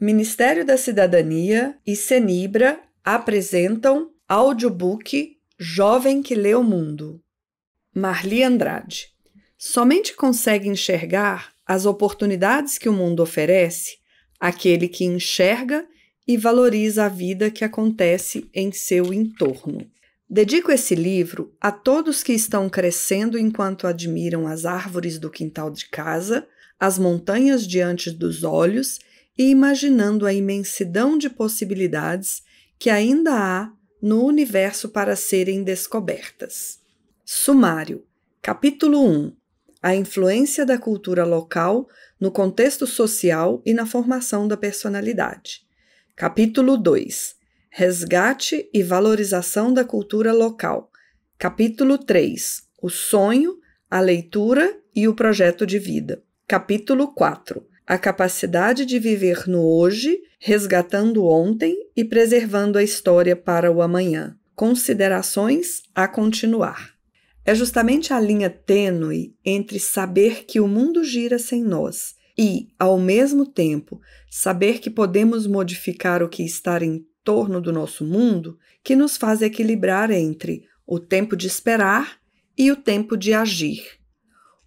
Ministério da Cidadania e Senibra apresentam audiobook Jovem que Lê o Mundo. Marli Andrade. Somente consegue enxergar as oportunidades que o mundo oferece aquele que enxerga e valoriza a vida que acontece em seu entorno. Dedico esse livro a todos que estão crescendo enquanto admiram as árvores do quintal de casa, as montanhas diante dos olhos e imaginando a imensidão de possibilidades que ainda há no universo para serem descobertas. Sumário, capítulo 1 A influência da cultura local no contexto social e na formação da personalidade. Capítulo 2 Resgate e valorização da cultura local. Capítulo 3 O sonho, a leitura e o projeto de vida. Capítulo 4 a capacidade de viver no hoje, resgatando ontem e preservando a história para o amanhã. Considerações a continuar. É justamente a linha tênue entre saber que o mundo gira sem nós e, ao mesmo tempo, saber que podemos modificar o que está em torno do nosso mundo que nos faz equilibrar entre o tempo de esperar e o tempo de agir.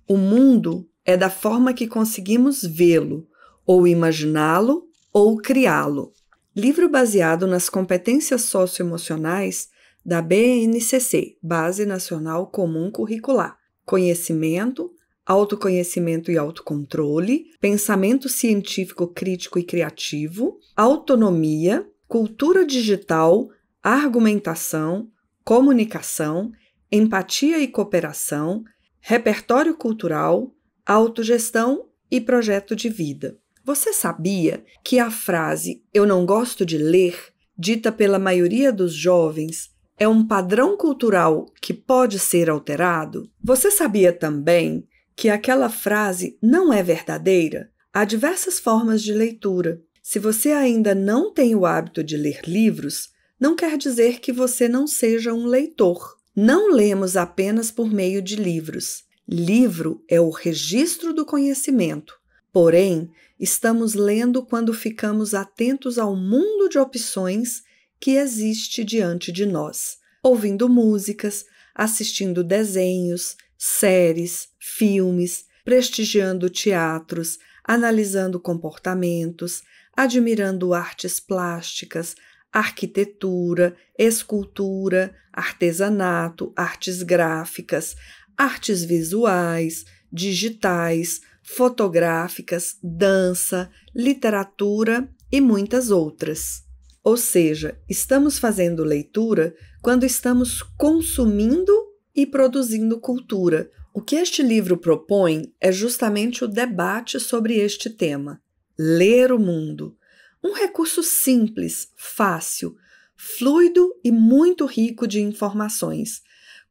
O mundo é da forma que conseguimos vê-lo, ou imaginá-lo, ou criá-lo. Livro baseado nas competências socioemocionais da BNCC, Base Nacional Comum Curricular. Conhecimento, autoconhecimento e autocontrole, pensamento científico crítico e criativo, autonomia, cultura digital, argumentação, comunicação, empatia e cooperação, repertório cultural, autogestão e projeto de vida. Você sabia que a frase eu não gosto de ler, dita pela maioria dos jovens, é um padrão cultural que pode ser alterado? Você sabia também que aquela frase não é verdadeira? Há diversas formas de leitura. Se você ainda não tem o hábito de ler livros, não quer dizer que você não seja um leitor. Não lemos apenas por meio de livros. Livro é o registro do conhecimento, porém, estamos lendo quando ficamos atentos ao mundo de opções que existe diante de nós, ouvindo músicas, assistindo desenhos, séries, filmes, prestigiando teatros, analisando comportamentos, admirando artes plásticas, arquitetura, escultura, artesanato, artes gráficas, artes visuais, digitais, fotográficas, dança, literatura e muitas outras. Ou seja, estamos fazendo leitura quando estamos consumindo e produzindo cultura. O que este livro propõe é justamente o debate sobre este tema: ler o mundo. Um recurso simples, fácil, fluido e muito rico de informações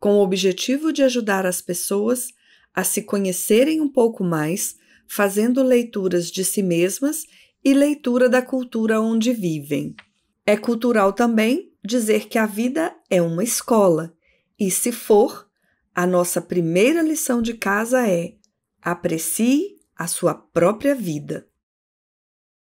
com o objetivo de ajudar as pessoas a se conhecerem um pouco mais, fazendo leituras de si mesmas e leitura da cultura onde vivem. É cultural também dizer que a vida é uma escola, e se for, a nossa primeira lição de casa é: aprecie a sua própria vida.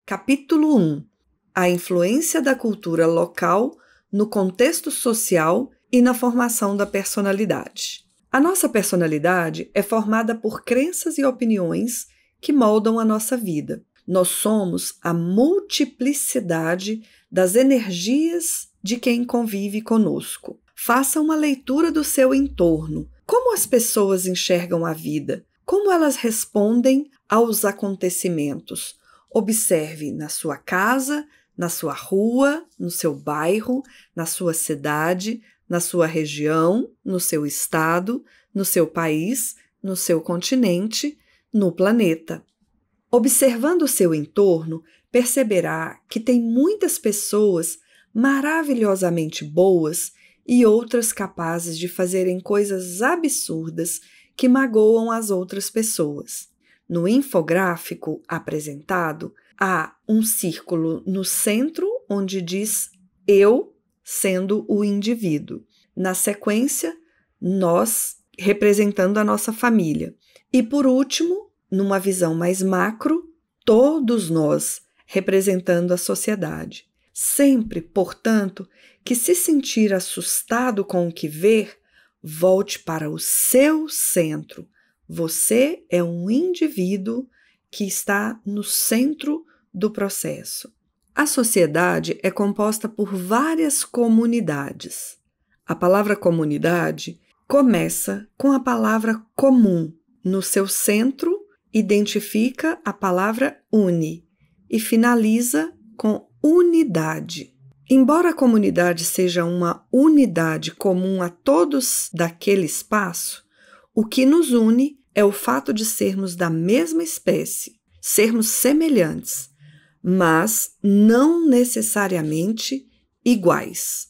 Capítulo 1 A influência da cultura local no contexto social e na formação da personalidade. A nossa personalidade é formada por crenças e opiniões que moldam a nossa vida. Nós somos a multiplicidade das energias de quem convive conosco. Faça uma leitura do seu entorno. Como as pessoas enxergam a vida? Como elas respondem aos acontecimentos? Observe na sua casa, na sua rua, no seu bairro, na sua cidade, na sua região, no seu estado, no seu país, no seu continente, no planeta. Observando o seu entorno, perceberá que tem muitas pessoas maravilhosamente boas e outras capazes de fazerem coisas absurdas que magoam as outras pessoas. No infográfico apresentado, há um círculo no centro onde diz eu sendo o indivíduo. Na sequência, nós representando a nossa família. E por último, numa visão mais macro, todos nós representando a sociedade. Sempre, portanto, que se sentir assustado com o que ver, volte para o seu centro. Você é um indivíduo que está no centro do processo. A sociedade é composta por várias comunidades. A palavra comunidade começa com a palavra comum no seu centro, identifica a palavra une e finaliza com unidade. Embora a comunidade seja uma unidade comum a todos daquele espaço, o que nos une é o fato de sermos da mesma espécie, sermos semelhantes, mas não necessariamente iguais.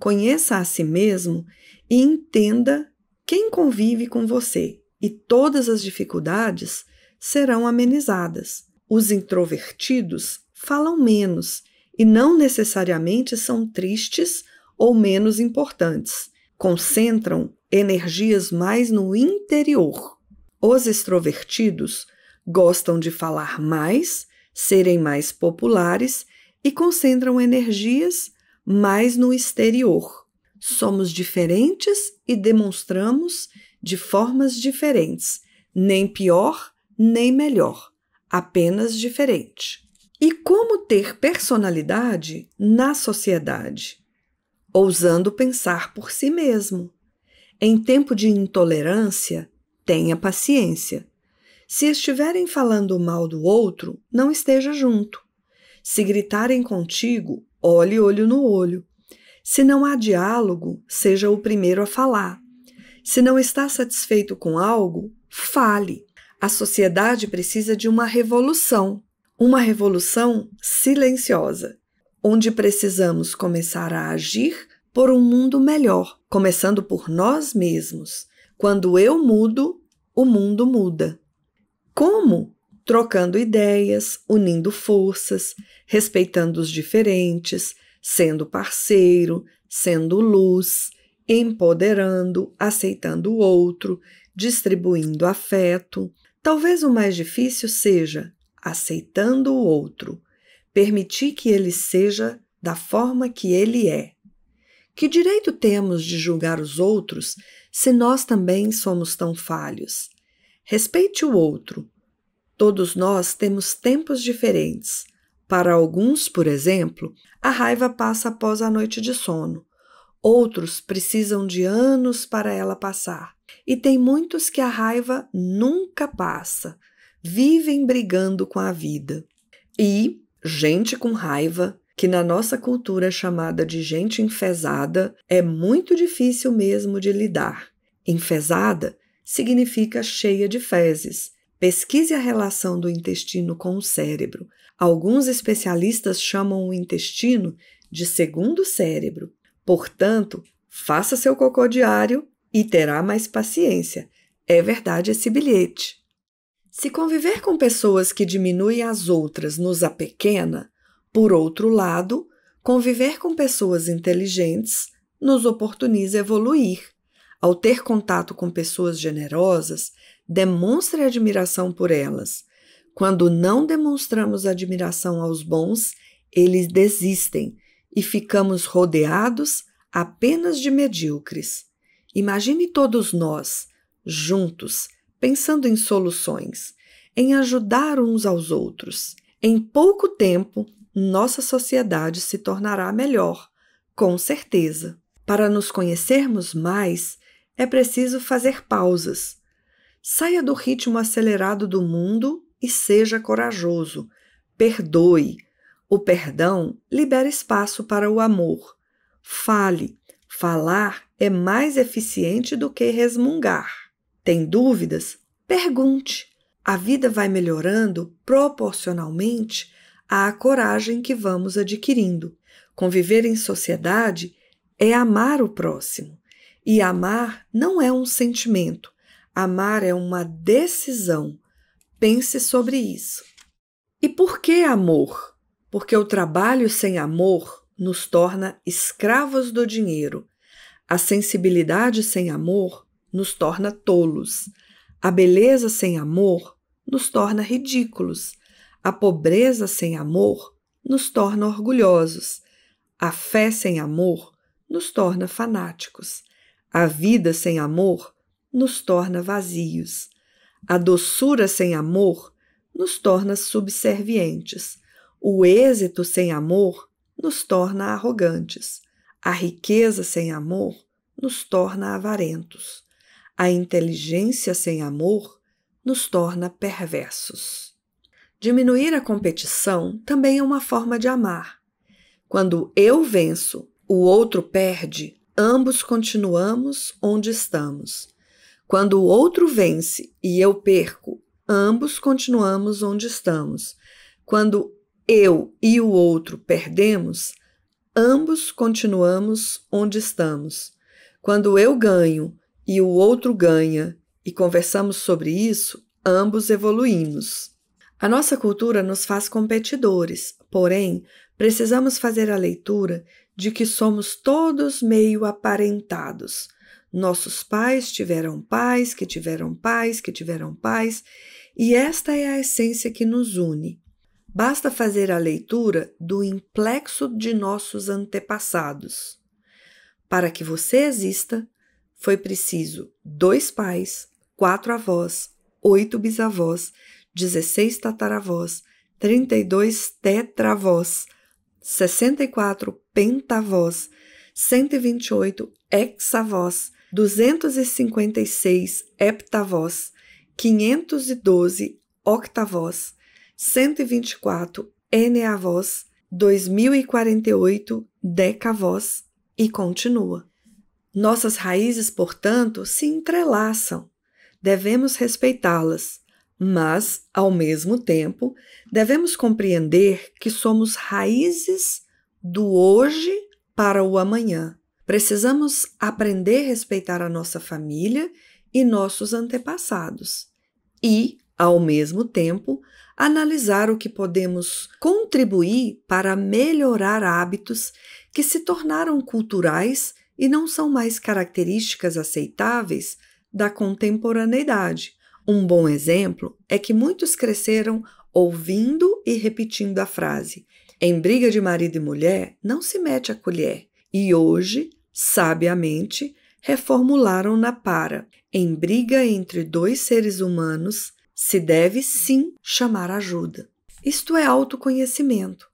Conheça a si mesmo e entenda quem convive com você, e todas as dificuldades serão amenizadas. Os introvertidos falam menos e não necessariamente são tristes ou menos importantes. Concentram energias mais no interior. Os extrovertidos gostam de falar mais serem mais populares e concentram energias mais no exterior. Somos diferentes e demonstramos de formas diferentes, nem pior nem melhor, apenas diferente. E como ter personalidade na sociedade? Ousando pensar por si mesmo. Em tempo de intolerância, tenha paciência. Se estiverem falando mal do outro, não esteja junto. Se gritarem contigo, olhe olho no olho. Se não há diálogo, seja o primeiro a falar. Se não está satisfeito com algo, fale. A sociedade precisa de uma revolução, uma revolução silenciosa, onde precisamos começar a agir por um mundo melhor, começando por nós mesmos. Quando eu mudo, o mundo muda. Como? Trocando ideias, unindo forças, respeitando os diferentes, sendo parceiro, sendo luz, empoderando, aceitando o outro, distribuindo afeto. Talvez o mais difícil seja aceitando o outro, permitir que ele seja da forma que ele é. Que direito temos de julgar os outros se nós também somos tão falhos? Respeite o outro. Todos nós temos tempos diferentes. Para alguns, por exemplo, a raiva passa após a noite de sono. Outros precisam de anos para ela passar. E tem muitos que a raiva nunca passa, vivem brigando com a vida. E gente com raiva, que na nossa cultura é chamada de gente enfesada, é muito difícil mesmo de lidar. Enfesada significa cheia de fezes. Pesquise a relação do intestino com o cérebro. Alguns especialistas chamam o intestino de segundo cérebro. Portanto, faça seu cocô diário e terá mais paciência. É verdade esse bilhete. Se conviver com pessoas que diminuem as outras nos apequena, por outro lado, conviver com pessoas inteligentes nos oportuniza evoluir ao ter contato com pessoas generosas, demonstre admiração por elas. Quando não demonstramos admiração aos bons, eles desistem e ficamos rodeados apenas de medíocres. Imagine todos nós, juntos, pensando em soluções, em ajudar uns aos outros. Em pouco tempo, nossa sociedade se tornará melhor, com certeza. Para nos conhecermos mais, é preciso fazer pausas. Saia do ritmo acelerado do mundo e seja corajoso. Perdoe. O perdão libera espaço para o amor. Fale. Falar é mais eficiente do que resmungar. Tem dúvidas? Pergunte. A vida vai melhorando proporcionalmente à coragem que vamos adquirindo. Conviver em sociedade é amar o próximo e amar não é um sentimento, amar é uma decisão. Pense sobre isso. E por que amor? Porque o trabalho sem amor nos torna escravos do dinheiro. A sensibilidade sem amor nos torna tolos. A beleza sem amor nos torna ridículos. A pobreza sem amor nos torna orgulhosos. A fé sem amor nos torna fanáticos. A vida sem amor nos torna vazios. A doçura sem amor nos torna subservientes. O êxito sem amor nos torna arrogantes. A riqueza sem amor nos torna avarentos. A inteligência sem amor nos torna perversos. Diminuir a competição também é uma forma de amar. Quando eu venço, o outro perde, ambos continuamos onde estamos. Quando o outro vence e eu perco, ambos continuamos onde estamos. Quando eu e o outro perdemos, ambos continuamos onde estamos. Quando eu ganho e o outro ganha, e conversamos sobre isso, ambos evoluímos. A nossa cultura nos faz competidores, porém, precisamos fazer a leitura de que somos todos meio aparentados. Nossos pais tiveram pais, que tiveram pais, que tiveram pais, e esta é a essência que nos une. Basta fazer a leitura do implexo de nossos antepassados. Para que você exista, foi preciso dois pais, quatro avós, oito bisavós, 16 tataravós, 32 tetravós, 64 pentavoz, 128 hexavoz, 256 heptavoz, 512 octavoz, 124 eneavoz, 2048 decavoz e continua. Nossas raízes, portanto, se entrelaçam. Devemos respeitá-las, mas, ao mesmo tempo, devemos compreender que somos raízes do hoje para o amanhã. Precisamos aprender a respeitar a nossa família e nossos antepassados e, ao mesmo tempo, analisar o que podemos contribuir para melhorar hábitos que se tornaram culturais e não são mais características aceitáveis da contemporaneidade. Um bom exemplo é que muitos cresceram ouvindo e repetindo a frase: em briga de marido e mulher, não se mete a colher, e hoje, sabiamente, reformularam-na para: em briga entre dois seres humanos, se deve sim chamar ajuda. Isto é autoconhecimento.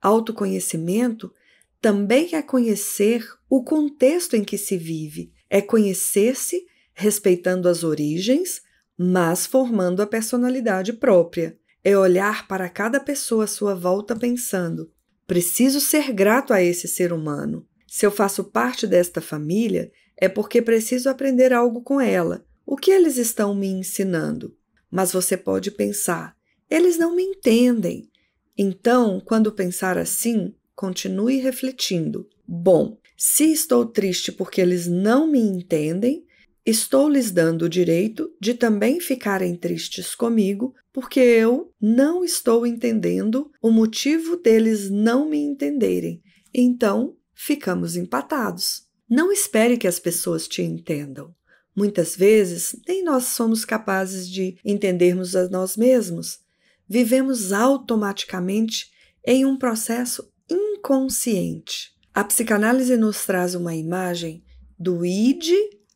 Autoconhecimento também é conhecer o contexto em que se vive, é conhecer-se respeitando as origens, mas formando a personalidade própria é olhar para cada pessoa à sua volta pensando: preciso ser grato a esse ser humano. Se eu faço parte desta família, é porque preciso aprender algo com ela. O que eles estão me ensinando? Mas você pode pensar: eles não me entendem. Então, quando pensar assim, continue refletindo. Bom, se estou triste porque eles não me entendem, Estou lhes dando o direito de também ficarem tristes comigo, porque eu não estou entendendo o motivo deles não me entenderem. Então, ficamos empatados. Não espere que as pessoas te entendam. Muitas vezes, nem nós somos capazes de entendermos a nós mesmos. Vivemos automaticamente em um processo inconsciente. A psicanálise nos traz uma imagem do id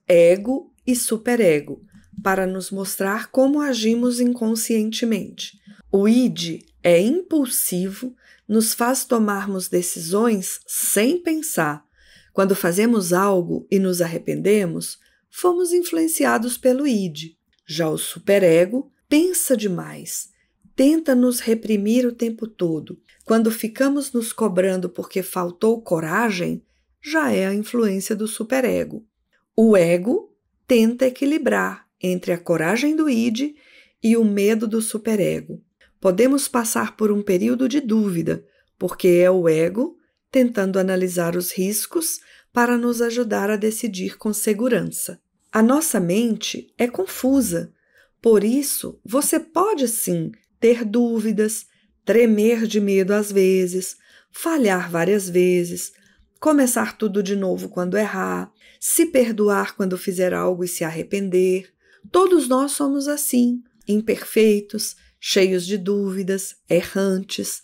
ego e superego, para nos mostrar como agimos inconscientemente. O id é impulsivo, nos faz tomarmos decisões sem pensar. Quando fazemos algo e nos arrependemos, fomos influenciados pelo id. Já o superego pensa demais, tenta nos reprimir o tempo todo. Quando ficamos nos cobrando porque faltou coragem, já é a influência do superego. O ego tenta equilibrar entre a coragem do id e o medo do superego. Podemos passar por um período de dúvida, porque é o ego tentando analisar os riscos para nos ajudar a decidir com segurança. A nossa mente é confusa, por isso você pode sim ter dúvidas, tremer de medo às vezes, falhar várias vezes, começar tudo de novo quando errar, se perdoar quando fizer algo e se arrepender. Todos nós somos assim, imperfeitos, cheios de dúvidas, errantes.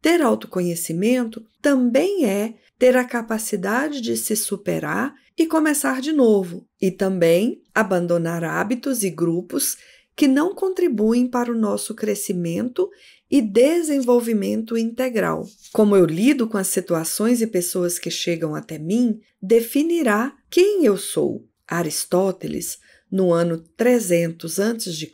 Ter autoconhecimento também é ter a capacidade de se superar e começar de novo, e também abandonar hábitos e grupos que não contribuem para o nosso crescimento e desenvolvimento integral. Como eu lido com as situações e pessoas que chegam até mim, definirá quem eu sou. Aristóteles, no ano 300 a.C.,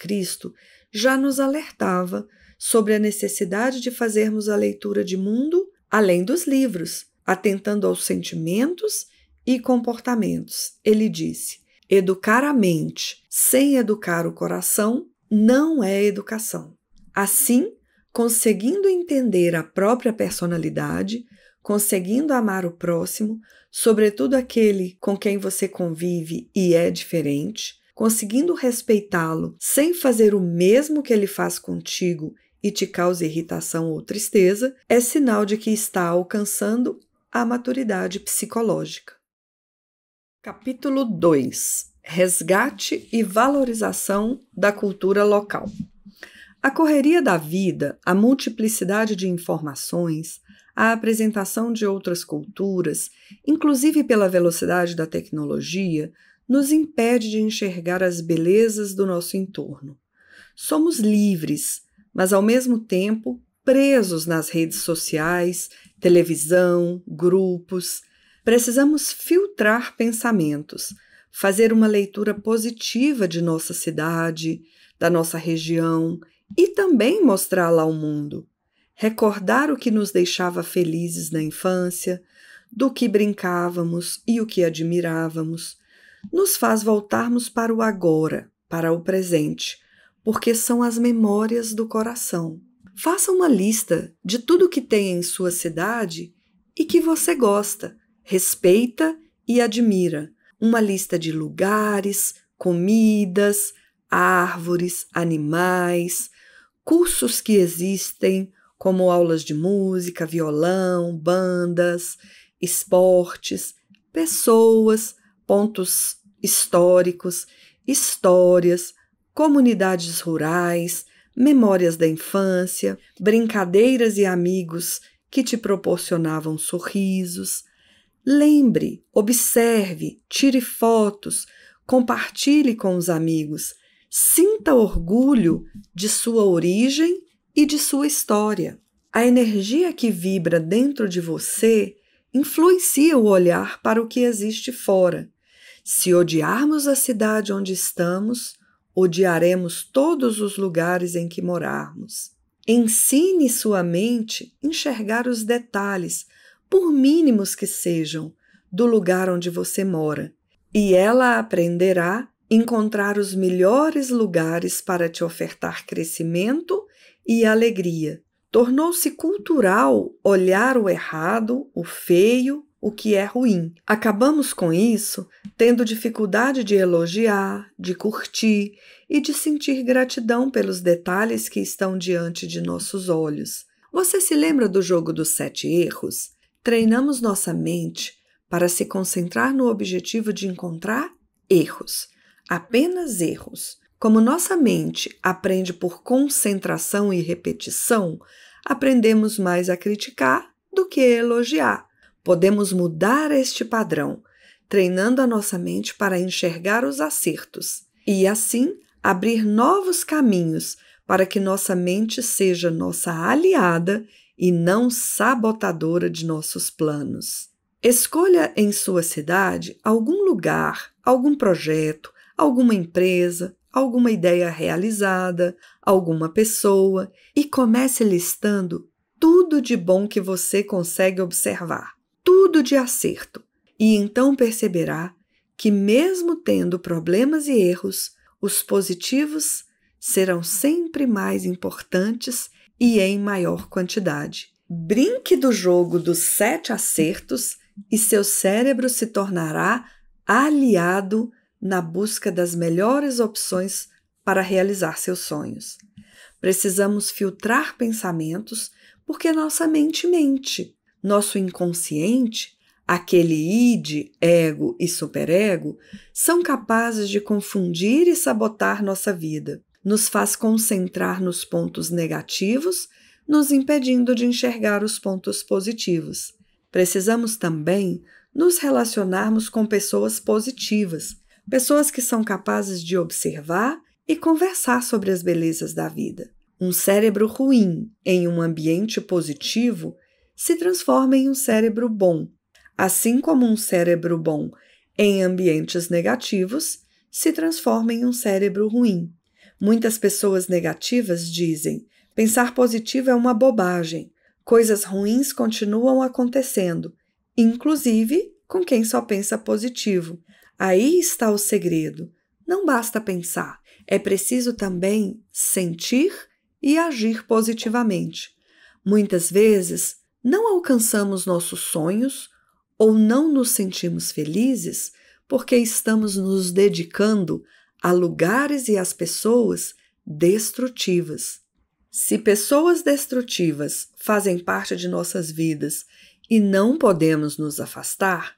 já nos alertava sobre a necessidade de fazermos a leitura de mundo além dos livros, atentando aos sentimentos e comportamentos. Ele disse: educar a mente sem educar o coração não é educação. Assim, conseguindo entender a própria personalidade, conseguindo amar o próximo, sobretudo aquele com quem você convive e é diferente, conseguindo respeitá-lo sem fazer o mesmo que ele faz contigo e te causa irritação ou tristeza, é sinal de que está alcançando a maturidade psicológica. Capítulo 2 Resgate e valorização da cultura local. A correria da vida, a multiplicidade de informações, a apresentação de outras culturas, inclusive pela velocidade da tecnologia, nos impede de enxergar as belezas do nosso entorno. Somos livres, mas ao mesmo tempo presos nas redes sociais, televisão, grupos. Precisamos filtrar pensamentos, fazer uma leitura positiva de nossa cidade, da nossa região e também mostrá-la ao mundo, recordar o que nos deixava felizes na infância, do que brincávamos e o que admirávamos, nos faz voltarmos para o agora, para o presente, porque são as memórias do coração. Faça uma lista de tudo que tem em sua cidade e que você gosta, respeita e admira. Uma lista de lugares, comidas, árvores, animais, cursos que existem, como aulas de música, violão, bandas, esportes, pessoas, pontos históricos, histórias, comunidades rurais, memórias da infância, brincadeiras e amigos que te proporcionavam sorrisos. Lembre, observe, tire fotos, compartilhe com os amigos Sinta orgulho de sua origem e de sua história. A energia que vibra dentro de você influencia o olhar para o que existe fora. Se odiarmos a cidade onde estamos, odiaremos todos os lugares em que morarmos. Ensine sua mente enxergar os detalhes, por mínimos que sejam, do lugar onde você mora, e ela aprenderá encontrar os melhores lugares para te ofertar crescimento e alegria. Tornou-se cultural olhar o errado, o feio, o que é ruim. Acabamos com isso tendo dificuldade de elogiar, de curtir e de sentir gratidão pelos detalhes que estão diante de nossos olhos. Você se lembra do jogo dos sete erros? Treinamos nossa mente para se concentrar no objetivo de encontrar erros apenas erros. Como nossa mente aprende por concentração e repetição, aprendemos mais a criticar do que a elogiar. Podemos mudar este padrão, treinando a nossa mente para enxergar os acertos e, assim, abrir novos caminhos para que nossa mente seja nossa aliada e não sabotadora de nossos planos. Escolha em sua cidade algum lugar, algum projeto, alguma empresa, alguma ideia realizada, alguma pessoa e comece listando tudo de bom que você consegue observar, tudo de acerto. E então perceberá que, mesmo tendo problemas e erros, os positivos serão sempre mais importantes e em maior quantidade. Brinque do jogo dos sete acertos e seu cérebro se tornará aliado na busca das melhores opções para realizar seus sonhos. Precisamos filtrar pensamentos porque nossa mente mente. Nosso inconsciente, aquele id, ego e superego, são capazes de confundir e sabotar nossa vida. Nos faz concentrar nos pontos negativos, nos impedindo de enxergar os pontos positivos. Precisamos também nos relacionarmos com pessoas positivas pessoas que são capazes de observar e conversar sobre as belezas da vida. Um cérebro ruim em um ambiente positivo se transforma em um cérebro bom, assim como um cérebro bom em ambientes negativos se transforma em um cérebro ruim. Muitas pessoas negativas dizem: pensar positivo é uma bobagem, coisas ruins continuam acontecendo, inclusive com quem só pensa positivo. Aí está o segredo. Não basta pensar, é preciso também sentir e agir positivamente. Muitas vezes, não alcançamos nossos sonhos ou não nos sentimos felizes porque estamos nos dedicando a lugares e às pessoas destrutivas. Se pessoas destrutivas fazem parte de nossas vidas e não podemos nos afastar,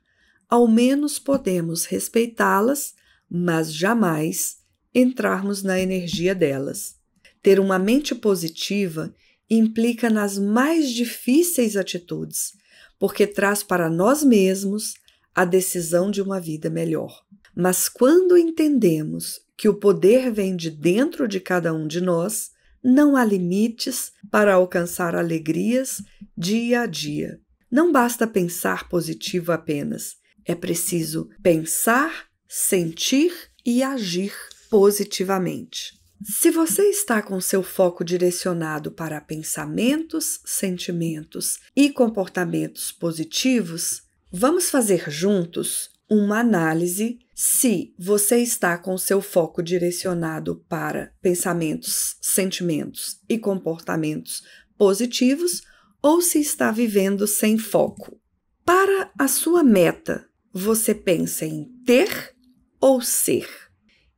ao menos podemos respeitá-las, mas jamais entrarmos na energia delas. Ter uma mente positiva implica nas mais difíceis atitudes, porque traz para nós mesmos a decisão de uma vida melhor. Mas quando entendemos que o poder vem de dentro de cada um de nós, não há limites para alcançar alegrias dia a dia. Não basta pensar positivo apenas, é preciso pensar, sentir e agir positivamente. Se você está com seu foco direcionado para pensamentos, sentimentos e comportamentos positivos, vamos fazer juntos uma análise se você está com seu foco direcionado para pensamentos, sentimentos e comportamentos positivos ou se está vivendo sem foco. Para a sua meta você pensa em ter ou ser?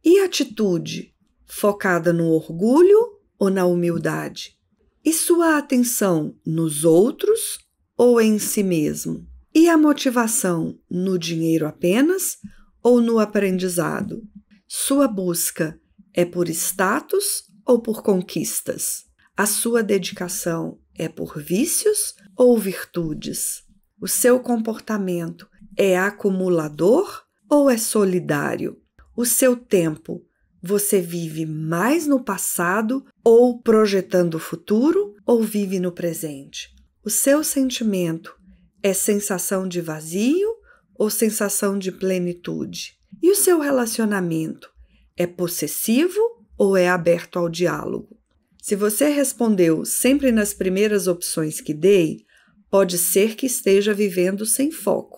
E atitude focada no orgulho ou na humildade? E sua atenção nos outros ou em si mesmo? E a motivação no dinheiro apenas ou no aprendizado? Sua busca é por status ou por conquistas? A sua dedicação é por vícios ou virtudes? O seu comportamento é acumulador ou é solidário? O seu tempo você vive mais no passado ou projetando o futuro ou vive no presente? O seu sentimento é sensação de vazio ou sensação de plenitude? E o seu relacionamento é possessivo ou é aberto ao diálogo? Se você respondeu sempre nas primeiras opções que dei, pode ser que esteja vivendo sem foco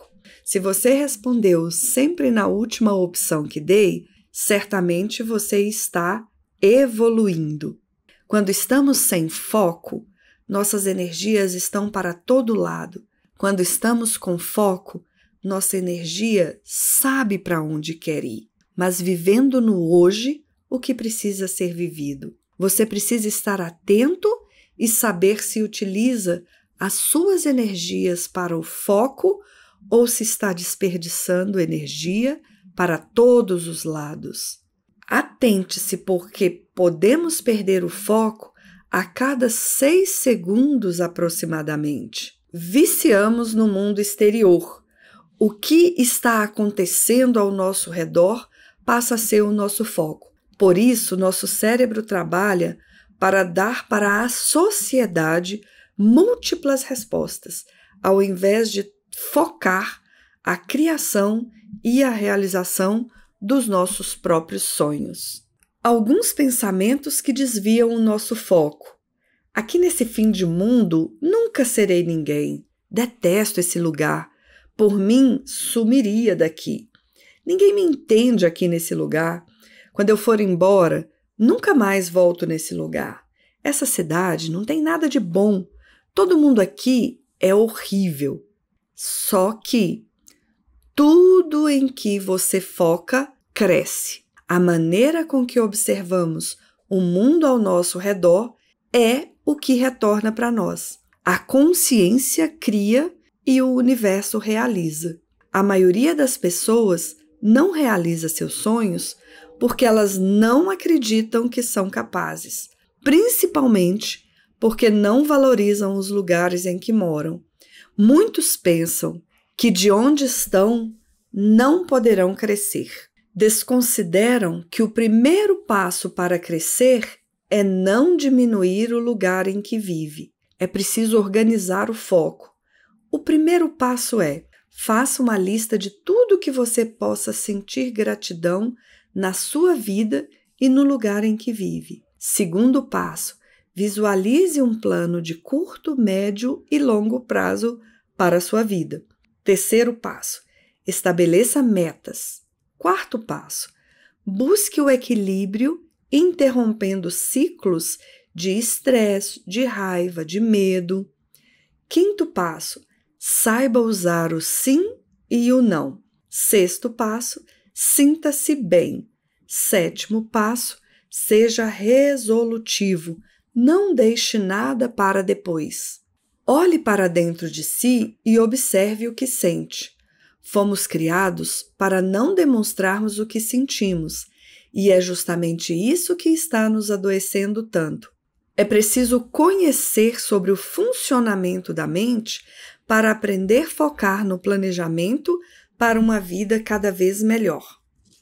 se você respondeu sempre na última opção que dei, certamente você está evoluindo. Quando estamos sem foco, nossas energias estão para todo lado. Quando estamos com foco, nossa energia sabe para onde quer ir. Mas vivendo no hoje, o que precisa ser vivido? Você precisa estar atento e saber se utiliza as suas energias para o foco ou se está desperdiçando energia para todos os lados. Atente-se, porque podemos perder o foco a cada seis segundos aproximadamente. Viciamos no mundo exterior. O que está acontecendo ao nosso redor passa a ser o nosso foco. Por isso, nosso cérebro trabalha para dar para a sociedade múltiplas respostas, ao invés de focar a criação e a realização dos nossos próprios sonhos. Alguns pensamentos que desviam o nosso foco. Aqui nesse fim de mundo nunca serei ninguém. Detesto esse lugar. Por mim, sumiria daqui. Ninguém me entende aqui nesse lugar. Quando eu for embora, nunca mais volto nesse lugar. Essa cidade não tem nada de bom. Todo mundo aqui é horrível. Só que tudo em que você foca cresce. A maneira com que observamos o mundo ao nosso redor é o que retorna para nós. A consciência cria e o universo realiza. A maioria das pessoas não realiza seus sonhos porque elas não acreditam que são capazes, principalmente porque não valorizam os lugares em que moram. Muitos pensam que de onde estão não poderão crescer. Desconsideram que o primeiro passo para crescer é não diminuir o lugar em que vive. É preciso organizar o foco. O primeiro passo é: faça uma lista de tudo que você possa sentir gratidão na sua vida e no lugar em que vive. Segundo passo, Visualize um plano de curto, médio e longo prazo para a sua vida. Terceiro passo: estabeleça metas. Quarto passo: busque o equilíbrio interrompendo ciclos de estresse, de raiva, de medo. Quinto passo: saiba usar o sim e o não. Sexto passo: sinta-se bem. Sétimo passo: seja resolutivo não deixe nada para depois. Olhe para dentro de si e observe o que sente. Fomos criados para não demonstrarmos o que sentimos, e é justamente isso que está nos adoecendo tanto. É preciso conhecer sobre o funcionamento da mente para aprender a focar no planejamento para uma vida cada vez melhor.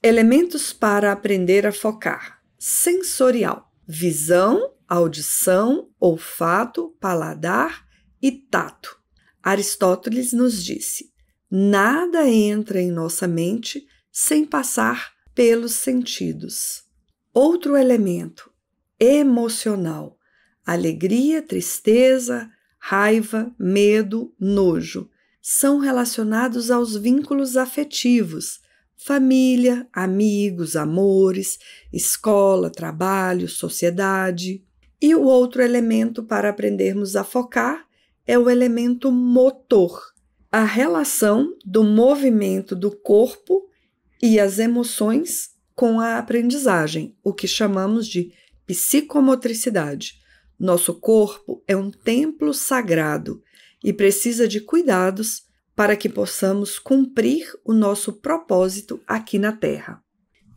Elementos para aprender a focar: sensorial, visão audição, olfato, paladar e tato. Aristóteles nos disse: nada entra em nossa mente sem passar pelos sentidos. Outro elemento emocional: alegria, tristeza, raiva, medo, nojo são relacionados aos vínculos afetivos, família, amigos, amores, escola, trabalho, sociedade. E o outro elemento para aprendermos a focar é o elemento motor, a relação do movimento do corpo e as emoções com a aprendizagem, o que chamamos de psicomotricidade. Nosso corpo é um templo sagrado e precisa de cuidados para que possamos cumprir o nosso propósito aqui na Terra.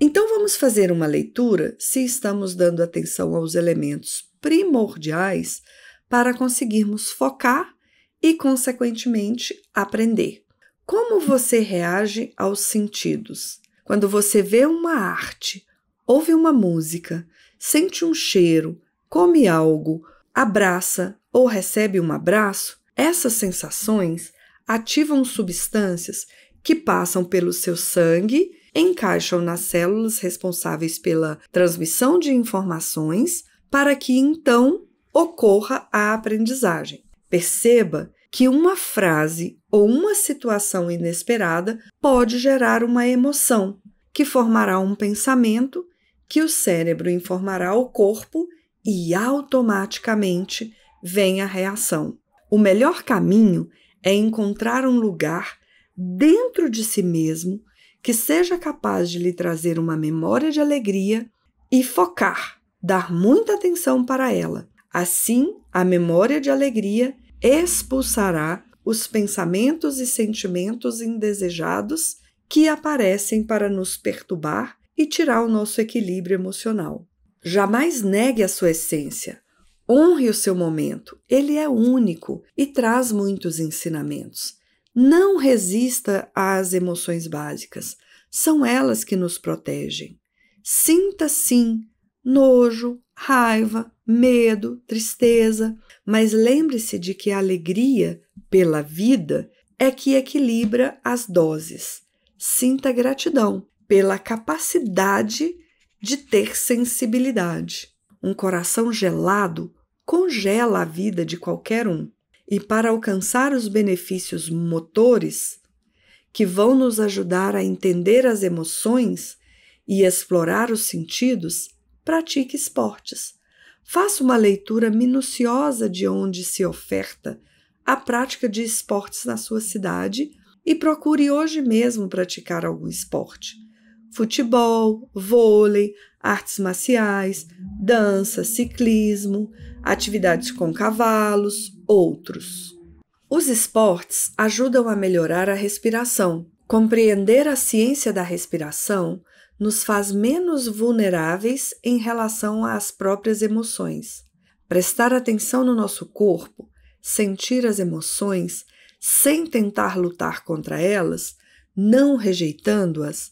Então vamos fazer uma leitura se estamos dando atenção aos elementos primordiais para conseguirmos focar e, consequentemente, aprender. Como você reage aos sentidos? Quando você vê uma arte, ouve uma música, sente um cheiro, come algo, abraça ou recebe um abraço, essas sensações ativam substâncias que passam pelo seu sangue, encaixam nas células responsáveis pela transmissão de informações, para que então ocorra a aprendizagem. Perceba que uma frase ou uma situação inesperada pode gerar uma emoção, que formará um pensamento que o cérebro informará ao corpo e automaticamente vem a reação. O melhor caminho é encontrar um lugar dentro de si mesmo que seja capaz de lhe trazer uma memória de alegria e focar dar muita atenção para ela. Assim, a memória de alegria expulsará os pensamentos e sentimentos indesejados que aparecem para nos perturbar e tirar o nosso equilíbrio emocional. Jamais negue a sua essência. Honre o seu momento, ele é único e traz muitos ensinamentos. Não resista às emoções básicas, são elas que nos protegem. Sinta sim nojo, raiva, medo, tristeza. Mas lembre-se de que a alegria pela vida é que equilibra as doses. Sinta gratidão pela capacidade de ter sensibilidade. Um coração gelado congela a vida de qualquer um. E para alcançar os benefícios motores, que vão nos ajudar a entender as emoções e explorar os sentidos, pratique esportes. Faça uma leitura minuciosa de onde se oferta a prática de esportes na sua cidade e procure hoje mesmo praticar algum esporte. Futebol, vôlei, artes marciais, dança, ciclismo, atividades com cavalos, outros. Os esportes ajudam a melhorar a respiração. Compreender a ciência da respiração nos faz menos vulneráveis em relação às próprias emoções. Prestar atenção no nosso corpo, sentir as emoções, sem tentar lutar contra elas, não rejeitando-as,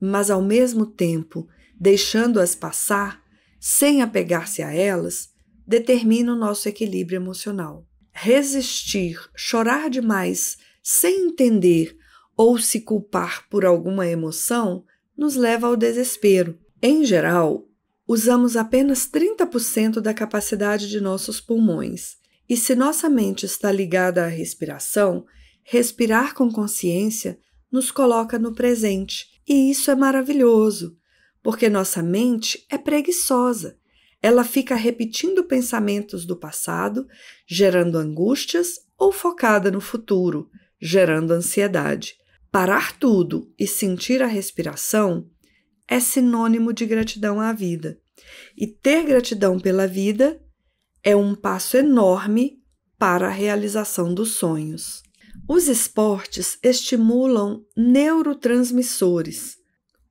mas ao mesmo tempo deixando-as passar, sem apegar-se a elas, determina o nosso equilíbrio emocional. Resistir, chorar demais, sem entender ou se culpar por alguma emoção, nos leva ao desespero. Em geral, usamos apenas 30% da capacidade de nossos pulmões. E se nossa mente está ligada à respiração, respirar com consciência nos coloca no presente. E isso é maravilhoso, porque nossa mente é preguiçosa. Ela fica repetindo pensamentos do passado, gerando angústias ou focada no futuro, gerando ansiedade. Parar tudo e sentir a respiração é sinônimo de gratidão à vida. E ter gratidão pela vida é um passo enorme para a realização dos sonhos. Os esportes estimulam neurotransmissores.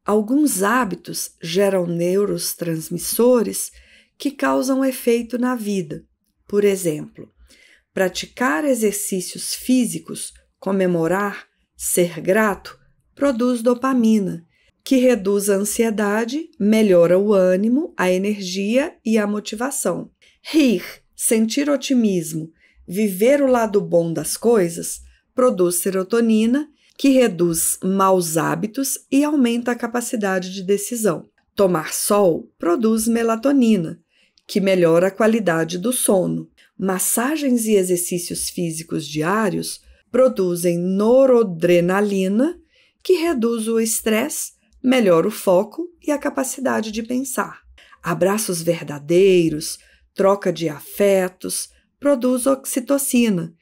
Alguns hábitos geram neurotransmissores que causam efeito na vida. Por exemplo, praticar exercícios físicos, comemorar Ser grato produz dopamina, que reduz a ansiedade, melhora o ânimo, a energia e a motivação. Rir, sentir otimismo, viver o lado bom das coisas produz serotonina, que reduz maus hábitos e aumenta a capacidade de decisão. Tomar sol produz melatonina, que melhora a qualidade do sono. Massagens e exercícios físicos diários produzem noradrenalina, que reduz o estresse, melhora o foco e a capacidade de pensar. Abraços verdadeiros, troca de afetos, produz oxitocina,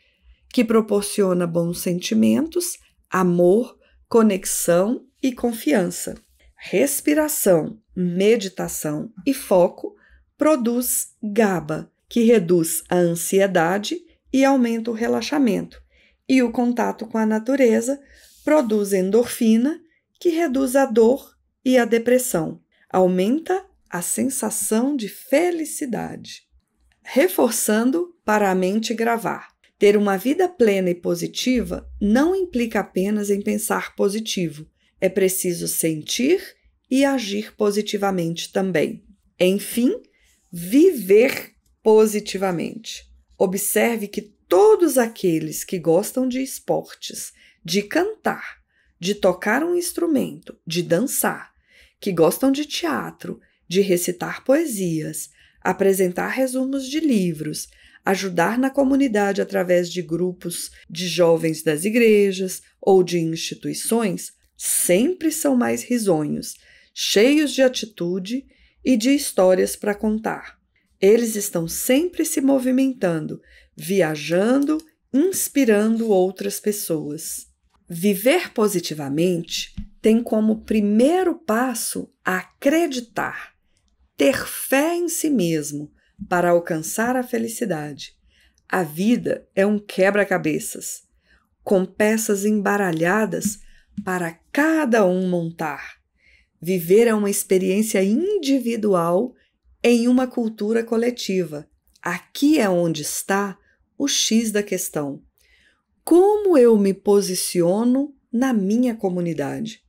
que proporciona bons sentimentos, amor, conexão e confiança. Respiração, meditação e foco produz GABA, que reduz a ansiedade e aumenta o relaxamento, e o contato com a natureza produz endorfina, que reduz a dor e a depressão, aumenta a sensação de felicidade. Reforçando para a mente gravar. Ter uma vida plena e positiva não implica apenas em pensar positivo, é preciso sentir e agir positivamente também. Enfim, viver positivamente. Observe que todos aqueles que gostam de esportes, de cantar, de tocar um instrumento, de dançar, que gostam de teatro, de recitar poesias, apresentar resumos de livros, ajudar na comunidade através de grupos de jovens das igrejas ou de instituições, sempre são mais risonhos, cheios de atitude e de histórias para contar. Eles estão sempre se movimentando, viajando, inspirando outras pessoas. Viver positivamente tem como primeiro passo acreditar, ter fé em si mesmo para alcançar a felicidade. A vida é um quebra-cabeças, com peças embaralhadas para cada um montar. Viver é uma experiência individual em uma cultura coletiva. Aqui é onde está o X da questão. Como eu me posiciono na minha comunidade?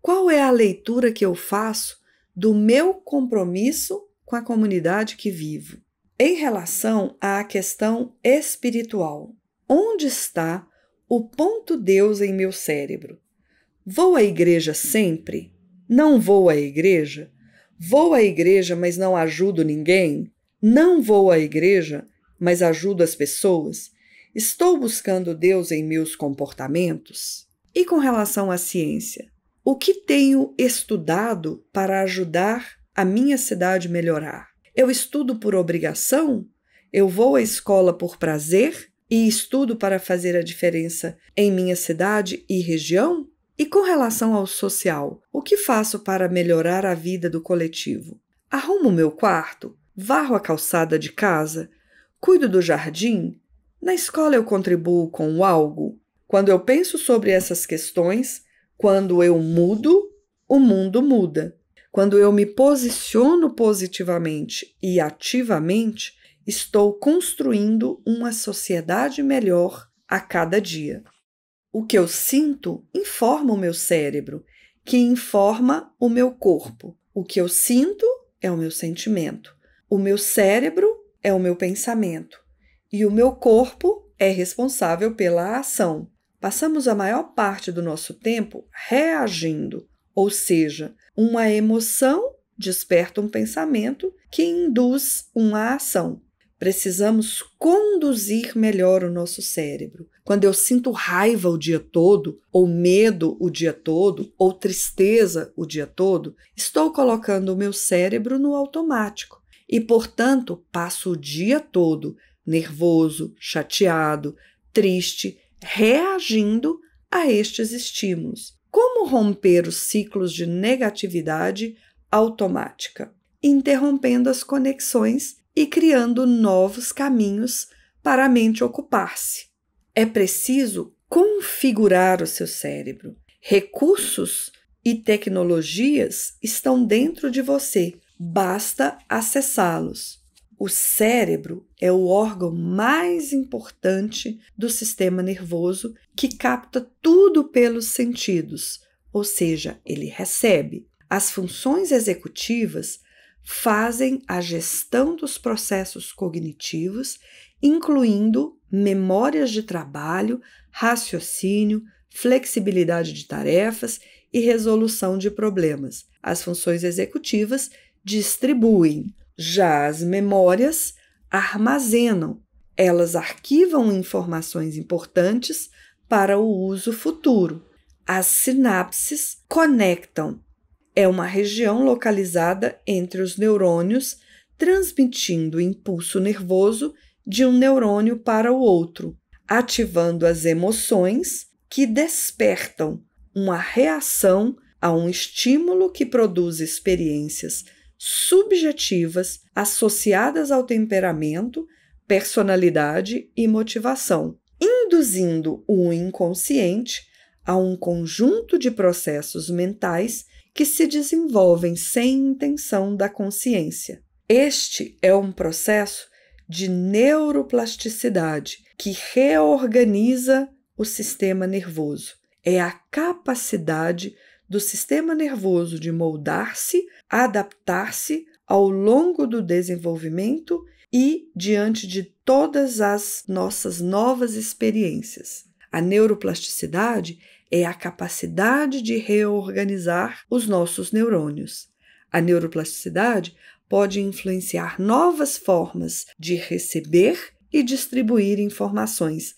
Qual é a leitura que eu faço do meu compromisso com a comunidade que vivo? Em relação à questão espiritual, onde está o ponto Deus em meu cérebro? Vou à igreja sempre? Não vou à igreja? Vou à igreja, mas não ajudo ninguém? Não vou à igreja mas ajudo as pessoas? Estou buscando Deus em meus comportamentos? E com relação à ciência? O que tenho estudado para ajudar a minha cidade melhorar? Eu estudo por obrigação? Eu vou à escola por prazer e estudo para fazer a diferença em minha cidade e região? E com relação ao social, o que faço para melhorar a vida do coletivo? Arrumo meu quarto? Varro a calçada de casa? Cuido do jardim? Na escola eu contribuo com algo? Quando eu penso sobre essas questões, quando eu mudo, o mundo muda. Quando eu me posiciono positivamente e ativamente, estou construindo uma sociedade melhor a cada dia. O que eu sinto informa o meu cérebro, que informa o meu corpo. O que eu sinto é o meu sentimento. O meu cérebro é o meu pensamento e o meu corpo é responsável pela ação. Passamos a maior parte do nosso tempo reagindo, ou seja, uma emoção desperta um pensamento que induz uma ação. Precisamos conduzir melhor o nosso cérebro. Quando eu sinto raiva o dia todo, ou medo o dia todo, ou tristeza o dia todo, estou colocando o meu cérebro no automático e, portanto, passo o dia todo nervoso, chateado, triste, reagindo a estes estímulos. Como romper os ciclos de negatividade automática? Interrompendo as conexões e criando novos caminhos para a mente ocupar-se. É preciso configurar o seu cérebro. Recursos e tecnologias estão dentro de você basta acessá-los. O cérebro é o órgão mais importante do sistema nervoso que capta tudo pelos sentidos, ou seja, ele recebe. As funções executivas fazem a gestão dos processos cognitivos, incluindo memórias de trabalho, raciocínio, flexibilidade de tarefas e resolução de problemas. As funções executivas distribuem, já as memórias armazenam, elas arquivam informações importantes para o uso futuro. As sinapses conectam. É uma região localizada entre os neurônios, transmitindo impulso nervoso de um neurônio para o outro, ativando as emoções que despertam uma reação a um estímulo que produz experiências subjetivas associadas ao temperamento, personalidade e motivação, induzindo o inconsciente a um conjunto de processos mentais que se desenvolvem sem intenção da consciência. Este é um processo de neuroplasticidade que reorganiza o sistema nervoso. É a capacidade do sistema nervoso de moldar-se, adaptar-se ao longo do desenvolvimento e diante de todas as nossas novas experiências. A neuroplasticidade é a capacidade de reorganizar os nossos neurônios. A neuroplasticidade pode influenciar novas formas de receber e distribuir informações,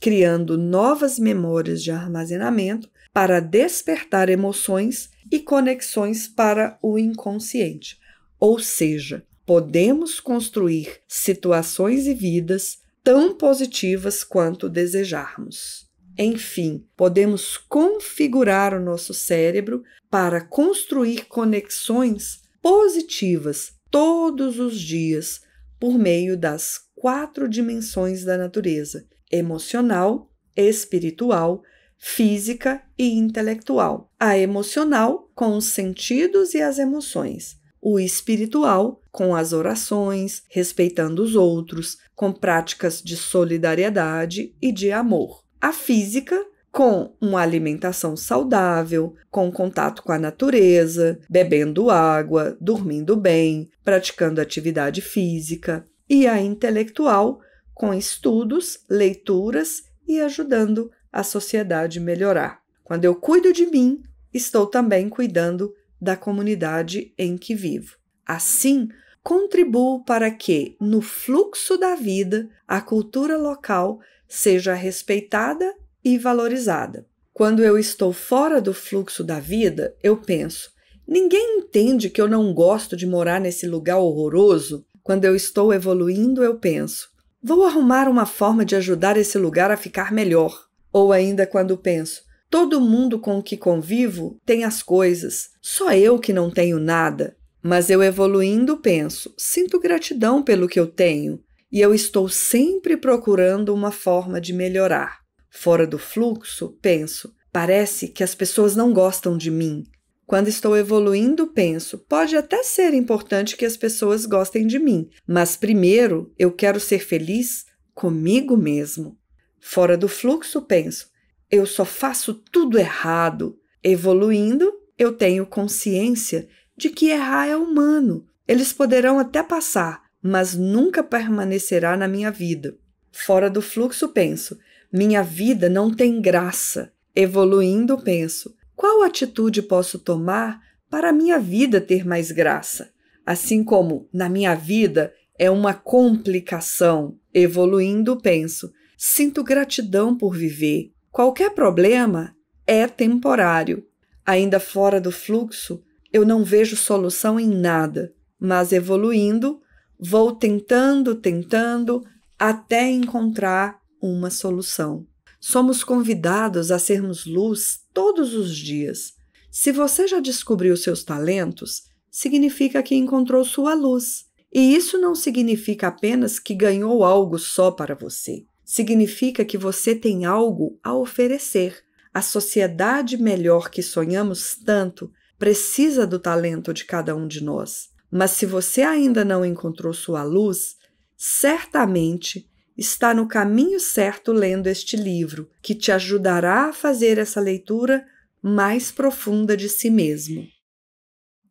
criando novas memórias de armazenamento para despertar emoções e conexões para o inconsciente. Ou seja, podemos construir situações e vidas tão positivas quanto desejarmos. Enfim, podemos configurar o nosso cérebro para construir conexões positivas todos os dias por meio das quatro dimensões da natureza: emocional, espiritual, física e intelectual, a emocional, com os sentidos e as emoções, o espiritual, com as orações, respeitando os outros, com práticas de solidariedade e de amor, a física, com uma alimentação saudável, com contato com a natureza, bebendo água, dormindo bem, praticando atividade física, e a intelectual, com estudos, leituras e ajudando a sociedade melhorar. Quando eu cuido de mim, estou também cuidando da comunidade em que vivo. Assim, contribuo para que, no fluxo da vida, a cultura local seja respeitada e valorizada. Quando eu estou fora do fluxo da vida, eu penso: ninguém entende que eu não gosto de morar nesse lugar horroroso. Quando eu estou evoluindo, eu penso: vou arrumar uma forma de ajudar esse lugar a ficar melhor. Ou ainda quando penso, todo mundo com que convivo tem as coisas, só eu que não tenho nada. Mas eu evoluindo penso, sinto gratidão pelo que eu tenho e eu estou sempre procurando uma forma de melhorar. Fora do fluxo, penso, parece que as pessoas não gostam de mim. Quando estou evoluindo, penso, pode até ser importante que as pessoas gostem de mim, mas primeiro eu quero ser feliz comigo mesmo. Fora do fluxo, penso, eu só faço tudo errado. Evoluindo, eu tenho consciência de que errar é humano. Eles poderão até passar, mas nunca permanecerá na minha vida. Fora do fluxo, penso, minha vida não tem graça. Evoluindo, penso, qual atitude posso tomar para minha vida ter mais graça? Assim como na minha vida é uma complicação. Evoluindo, penso, Sinto gratidão por viver. Qualquer problema é temporário. Ainda fora do fluxo, eu não vejo solução em nada, mas evoluindo, vou tentando, tentando, até encontrar uma solução. Somos convidados a sermos luz todos os dias. Se você já descobriu seus talentos, significa que encontrou sua luz. E isso não significa apenas que ganhou algo só para você significa que você tem algo a oferecer. A sociedade melhor que sonhamos tanto precisa do talento de cada um de nós. Mas se você ainda não encontrou sua luz, certamente está no caminho certo lendo este livro, que te ajudará a fazer essa leitura mais profunda de si mesmo.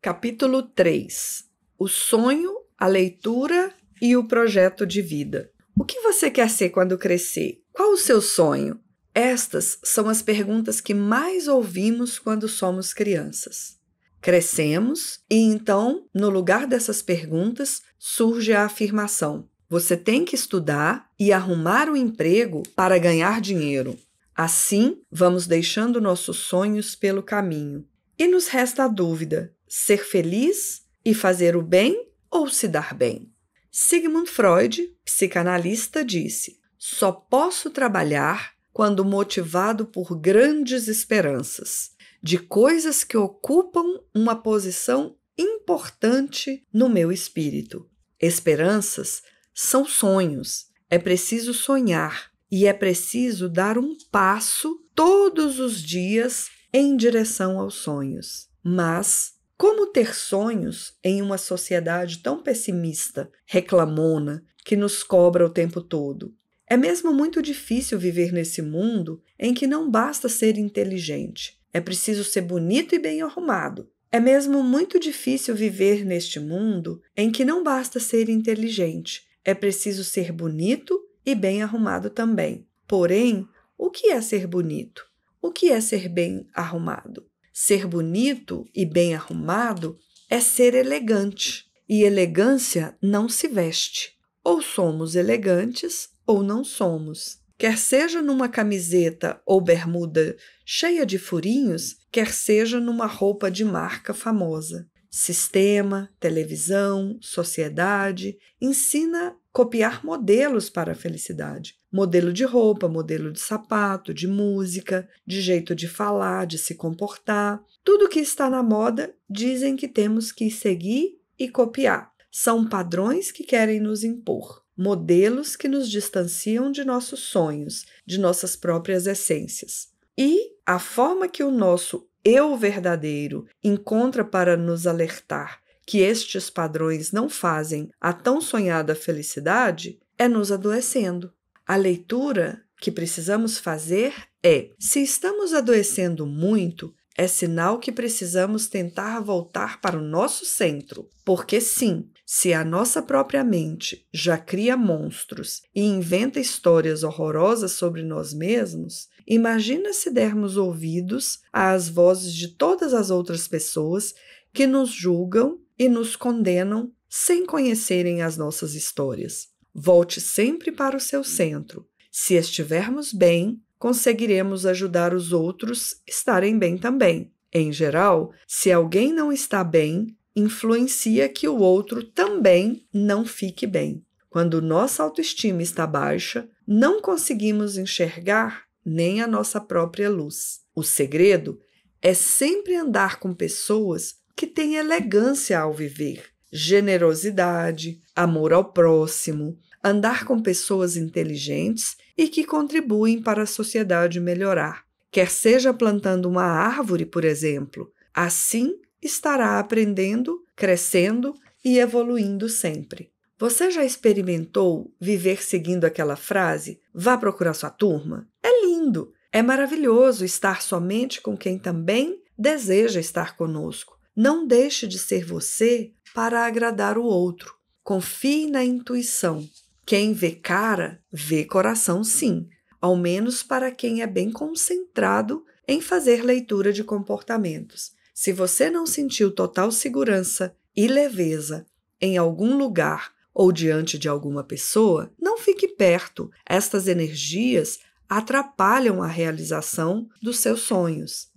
Capítulo 3: O sonho, a leitura e o projeto de vida. O que você quer ser quando crescer? Qual o seu sonho? Estas são as perguntas que mais ouvimos quando somos crianças. Crescemos e então, no lugar dessas perguntas, surge a afirmação: você tem que estudar e arrumar um emprego para ganhar dinheiro. Assim, vamos deixando nossos sonhos pelo caminho. E nos resta a dúvida: ser feliz e fazer o bem ou se dar bem? Sigmund Freud, psicanalista, disse: Só posso trabalhar quando motivado por grandes esperanças, de coisas que ocupam uma posição importante no meu espírito. Esperanças são sonhos. É preciso sonhar e é preciso dar um passo todos os dias em direção aos sonhos. Mas como ter sonhos em uma sociedade tão pessimista, reclamona, que nos cobra o tempo todo? É mesmo muito difícil viver nesse mundo em que não basta ser inteligente, é preciso ser bonito e bem arrumado. É mesmo muito difícil viver neste mundo em que não basta ser inteligente, é preciso ser bonito e bem arrumado também. Porém, o que é ser bonito? O que é ser bem arrumado? Ser bonito e bem arrumado é ser elegante, e elegância não se veste. Ou somos elegantes ou não somos. Quer seja numa camiseta ou bermuda cheia de furinhos, quer seja numa roupa de marca famosa. Sistema, televisão, sociedade ensina copiar modelos para a felicidade modelo de roupa, modelo de sapato, de música, de jeito de falar, de se comportar. Tudo que está na moda dizem que temos que seguir e copiar. São padrões que querem nos impor, modelos que nos distanciam de nossos sonhos, de nossas próprias essências. E a forma que o nosso eu verdadeiro encontra para nos alertar que estes padrões não fazem a tão sonhada felicidade é nos adoecendo a leitura que precisamos fazer é: se estamos adoecendo muito, é sinal que precisamos tentar voltar para o nosso centro, porque sim, se a nossa própria mente já cria monstros e inventa histórias horrorosas sobre nós mesmos, imagina se dermos ouvidos às vozes de todas as outras pessoas que nos julgam e nos condenam sem conhecerem as nossas histórias. Volte sempre para o seu centro. Se estivermos bem, conseguiremos ajudar os outros estarem bem também. Em geral, se alguém não está bem, influencia que o outro também não fique bem. Quando nossa autoestima está baixa, não conseguimos enxergar nem a nossa própria luz. O segredo é sempre andar com pessoas que têm elegância ao viver, generosidade, amor ao próximo, andar com pessoas inteligentes e que contribuem para a sociedade melhorar, quer seja plantando uma árvore, por exemplo. Assim estará aprendendo, crescendo e evoluindo sempre. Você já experimentou viver seguindo aquela frase? Vá procurar sua turma? É lindo! É maravilhoso estar somente com quem também deseja estar conosco. Não deixe de ser você para agradar o outro. Confie na intuição. Quem vê cara, vê coração sim, ao menos para quem é bem concentrado em fazer leitura de comportamentos. Se você não sentiu total segurança e leveza em algum lugar ou diante de alguma pessoa, não fique perto. Estas energias atrapalham a realização dos seus sonhos.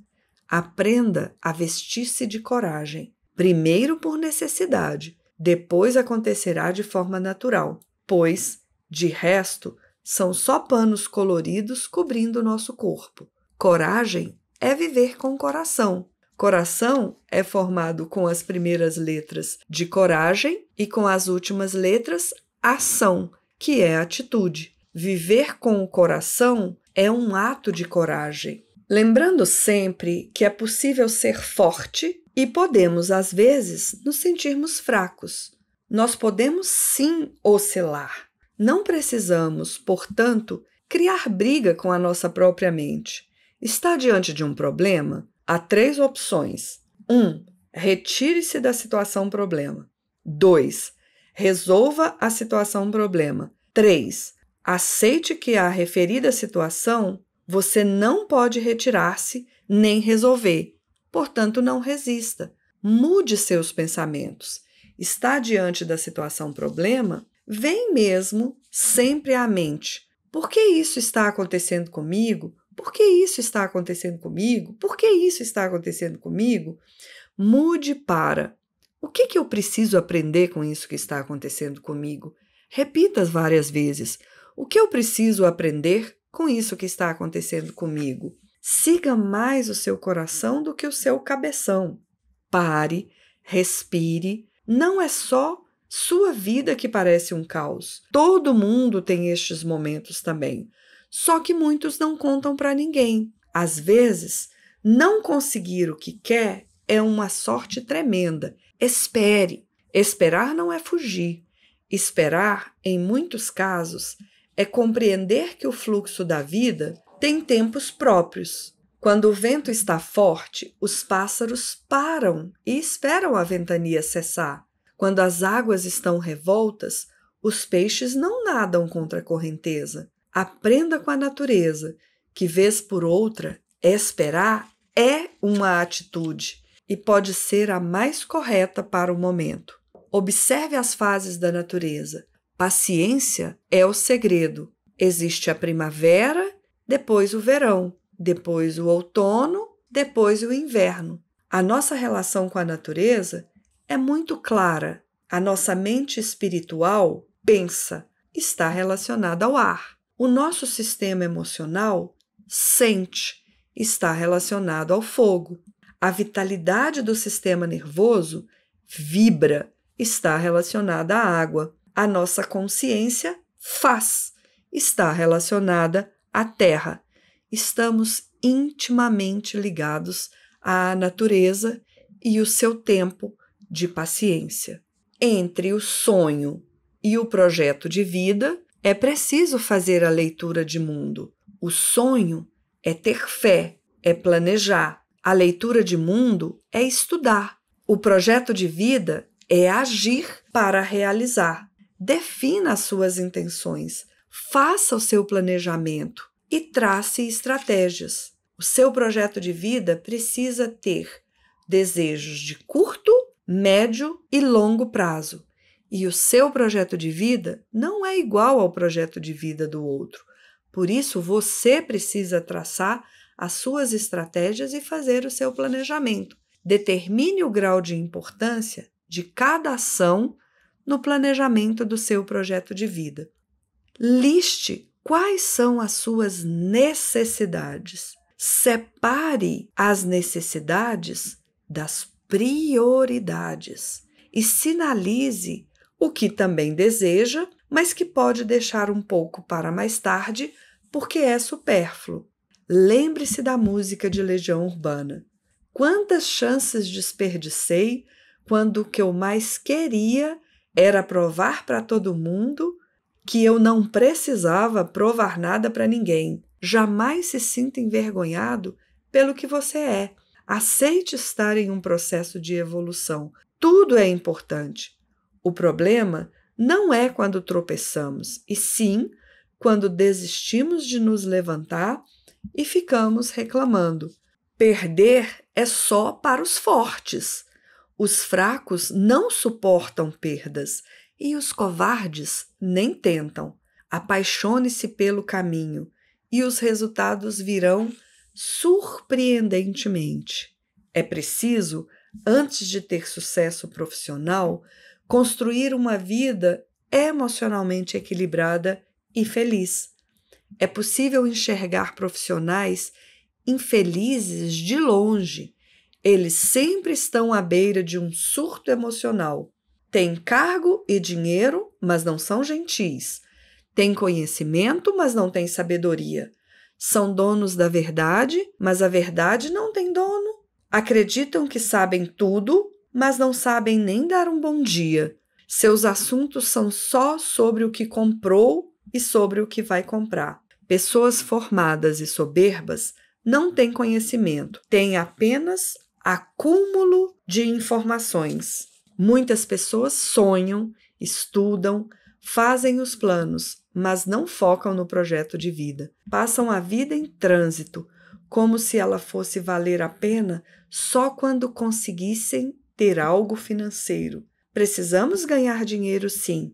Aprenda a vestir-se de coragem, primeiro por necessidade depois acontecerá de forma natural, pois, de resto, são só panos coloridos cobrindo nosso corpo. Coragem é viver com o coração. Coração é formado com as primeiras letras de coragem e com as últimas letras ação, que é atitude. Viver com o coração é um ato de coragem. Lembrando sempre que é possível ser forte e podemos, às vezes, nos sentirmos fracos. Nós podemos sim oscilar. Não precisamos, portanto, criar briga com a nossa própria mente. Está diante de um problema? Há três opções. 1. Um, retire-se da situação problema. 2. Resolva a situação problema. 3. Aceite que a referida situação você não pode retirar-se nem resolver Portanto, não resista. Mude seus pensamentos. Está diante da situação problema? Vem mesmo sempre à mente: por que isso está acontecendo comigo? Por que isso está acontecendo comigo? Por que isso está acontecendo comigo? Mude para o que, que eu preciso aprender com isso que está acontecendo comigo? Repita várias vezes. O que eu preciso aprender com isso que está acontecendo comigo? Siga mais o seu coração do que o seu cabeção. Pare, respire. Não é só sua vida que parece um caos. Todo mundo tem estes momentos também. Só que muitos não contam para ninguém. Às vezes, não conseguir o que quer é uma sorte tremenda. Espere. Esperar não é fugir. Esperar, em muitos casos, é compreender que o fluxo da vida tem tempos próprios. Quando o vento está forte, os pássaros param e esperam a ventania cessar. Quando as águas estão revoltas, os peixes não nadam contra a correnteza. Aprenda com a natureza, que vez por outra, esperar é uma atitude e pode ser a mais correta para o momento. Observe as fases da natureza. Paciência é o segredo. Existe a primavera depois o verão, depois o outono, depois o inverno. A nossa relação com a natureza é muito clara. A nossa mente espiritual pensa, está relacionada ao ar. O nosso sistema emocional sente, está relacionado ao fogo. A vitalidade do sistema nervoso vibra, está relacionada à água. A nossa consciência faz, está relacionada à terra. Estamos intimamente ligados à natureza e o seu tempo de paciência. Entre o sonho e o projeto de vida, é preciso fazer a leitura de mundo. O sonho é ter fé, é planejar. A leitura de mundo é estudar. O projeto de vida é agir para realizar. Defina as suas intenções, Faça o seu planejamento e trace estratégias. O seu projeto de vida precisa ter desejos de curto, médio e longo prazo. E o seu projeto de vida não é igual ao projeto de vida do outro. Por isso, você precisa traçar as suas estratégias e fazer o seu planejamento. Determine o grau de importância de cada ação no planejamento do seu projeto de vida. Liste quais são as suas necessidades. Separe as necessidades das prioridades e sinalize o que também deseja, mas que pode deixar um pouco para mais tarde, porque é supérfluo. Lembre-se da música de Legião Urbana. Quantas chances desperdicei quando o que eu mais queria era provar para todo mundo que eu não precisava provar nada para ninguém. Jamais se sinta envergonhado pelo que você é. Aceite estar em um processo de evolução. Tudo é importante. O problema não é quando tropeçamos, e sim quando desistimos de nos levantar e ficamos reclamando. Perder é só para os fortes. Os fracos não suportam perdas e os covardes nem tentam. Apaixone-se pelo caminho, e os resultados virão surpreendentemente. É preciso, antes de ter sucesso profissional, construir uma vida emocionalmente equilibrada e feliz. É possível enxergar profissionais infelizes de longe. Eles sempre estão à beira de um surto emocional tem cargo e dinheiro, mas não são gentis. Tem conhecimento, mas não tem sabedoria. São donos da verdade, mas a verdade não tem dono. Acreditam que sabem tudo, mas não sabem nem dar um bom dia. Seus assuntos são só sobre o que comprou e sobre o que vai comprar. Pessoas formadas e soberbas não têm conhecimento, têm apenas acúmulo de informações. Muitas pessoas sonham, estudam, fazem os planos, mas não focam no projeto de vida. Passam a vida em trânsito, como se ela fosse valer a pena só quando conseguissem ter algo financeiro. Precisamos ganhar dinheiro, sim,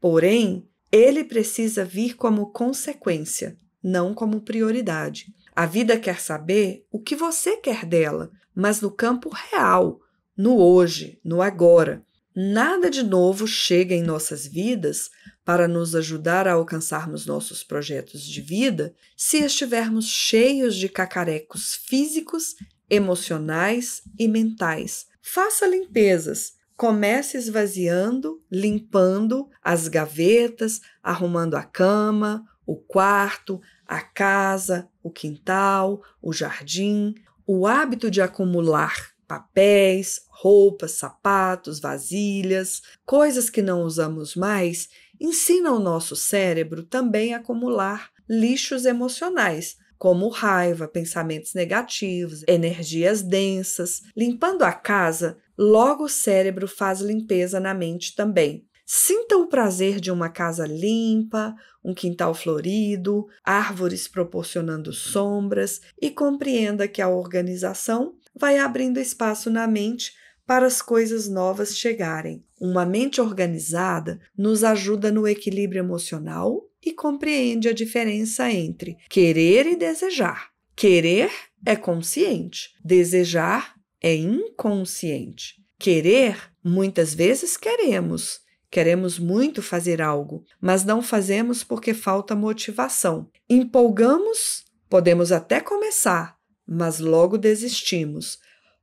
porém, ele precisa vir como consequência, não como prioridade. A vida quer saber o que você quer dela, mas no campo real, no hoje, no agora. Nada de novo chega em nossas vidas para nos ajudar a alcançarmos nossos projetos de vida se estivermos cheios de cacarecos físicos, emocionais e mentais. Faça limpezas. Comece esvaziando, limpando as gavetas, arrumando a cama, o quarto, a casa, o quintal, o jardim. O hábito de acumular papéis, roupas, sapatos, vasilhas, coisas que não usamos mais, ensina o nosso cérebro também a acumular lixos emocionais, como raiva, pensamentos negativos, energias densas. Limpando a casa, logo o cérebro faz limpeza na mente também. Sinta o prazer de uma casa limpa, um quintal florido, árvores proporcionando sombras e compreenda que a organização vai abrindo espaço na mente para as coisas novas chegarem. Uma mente organizada nos ajuda no equilíbrio emocional e compreende a diferença entre querer e desejar. Querer é consciente, desejar é inconsciente. Querer, muitas vezes queremos, Queremos muito fazer algo, mas não fazemos porque falta motivação. Empolgamos, podemos até começar, mas logo desistimos,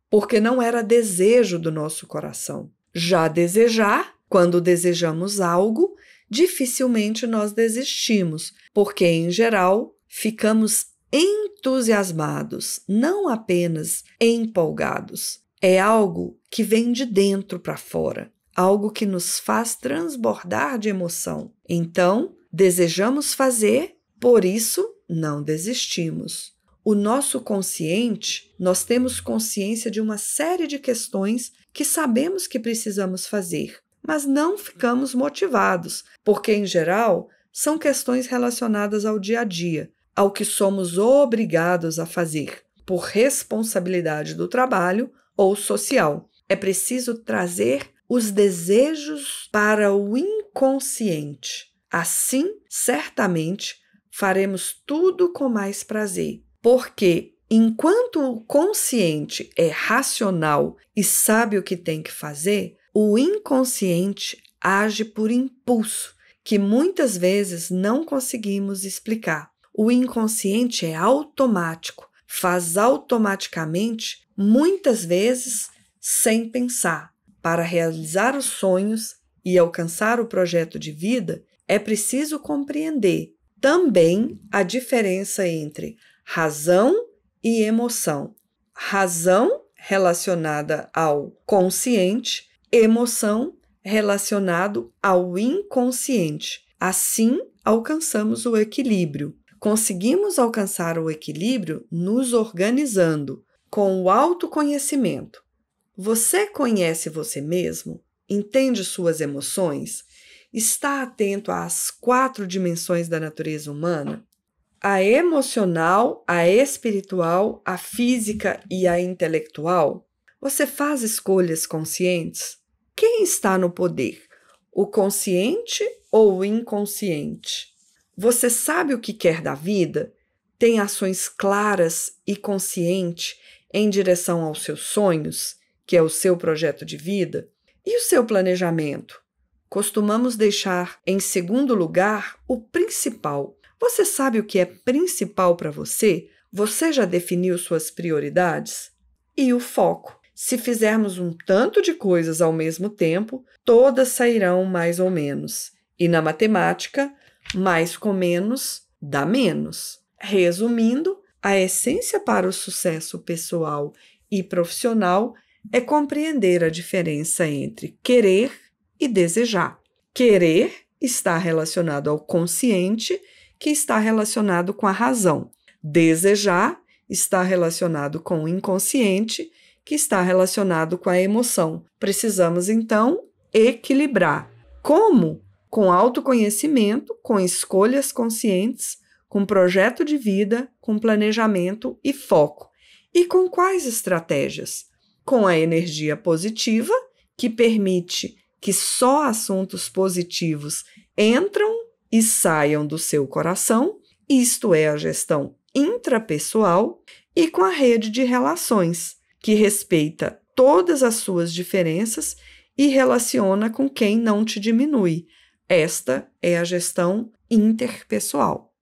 porque não era desejo do nosso coração. Já desejar, quando desejamos algo, dificilmente nós desistimos, porque em geral ficamos entusiasmados, não apenas empolgados. É algo que vem de dentro para fora, algo que nos faz transbordar de emoção. Então, desejamos fazer, por isso não desistimos o nosso consciente, nós temos consciência de uma série de questões que sabemos que precisamos fazer, mas não ficamos motivados, porque, em geral, são questões relacionadas ao dia a dia, ao que somos obrigados a fazer, por responsabilidade do trabalho ou social. É preciso trazer os desejos para o inconsciente. Assim, certamente, faremos tudo com mais prazer porque enquanto o consciente é racional e sabe o que tem que fazer, o inconsciente age por impulso, que muitas vezes não conseguimos explicar. O inconsciente é automático, faz automaticamente, muitas vezes sem pensar. Para realizar os sonhos e alcançar o projeto de vida, é preciso compreender também a diferença entre razão e emoção. Razão relacionada ao consciente, emoção relacionado ao inconsciente. Assim, alcançamos o equilíbrio. Conseguimos alcançar o equilíbrio nos organizando com o autoconhecimento. Você conhece você mesmo? Entende suas emoções? Está atento às quatro dimensões da natureza humana? a emocional, a espiritual, a física e a intelectual? Você faz escolhas conscientes? Quem está no poder? O consciente ou o inconsciente? Você sabe o que quer da vida? Tem ações claras e consciente em direção aos seus sonhos, que é o seu projeto de vida? E o seu planejamento? Costumamos deixar em segundo lugar o principal, você sabe o que é principal para você? Você já definiu suas prioridades? E o foco. Se fizermos um tanto de coisas ao mesmo tempo, todas sairão mais ou menos. E na matemática, mais com menos dá menos. Resumindo, a essência para o sucesso pessoal e profissional é compreender a diferença entre querer e desejar. Querer está relacionado ao consciente que está relacionado com a razão. Desejar está relacionado com o inconsciente, que está relacionado com a emoção. Precisamos então equilibrar. Como? Com autoconhecimento, com escolhas conscientes, com projeto de vida, com planejamento e foco. E com quais estratégias? Com a energia positiva, que permite que só assuntos positivos entram e saiam do seu coração, isto é, a gestão intrapessoal, e com a rede de relações, que respeita todas as suas diferenças e relaciona com quem não te diminui. Esta é a gestão interpessoal.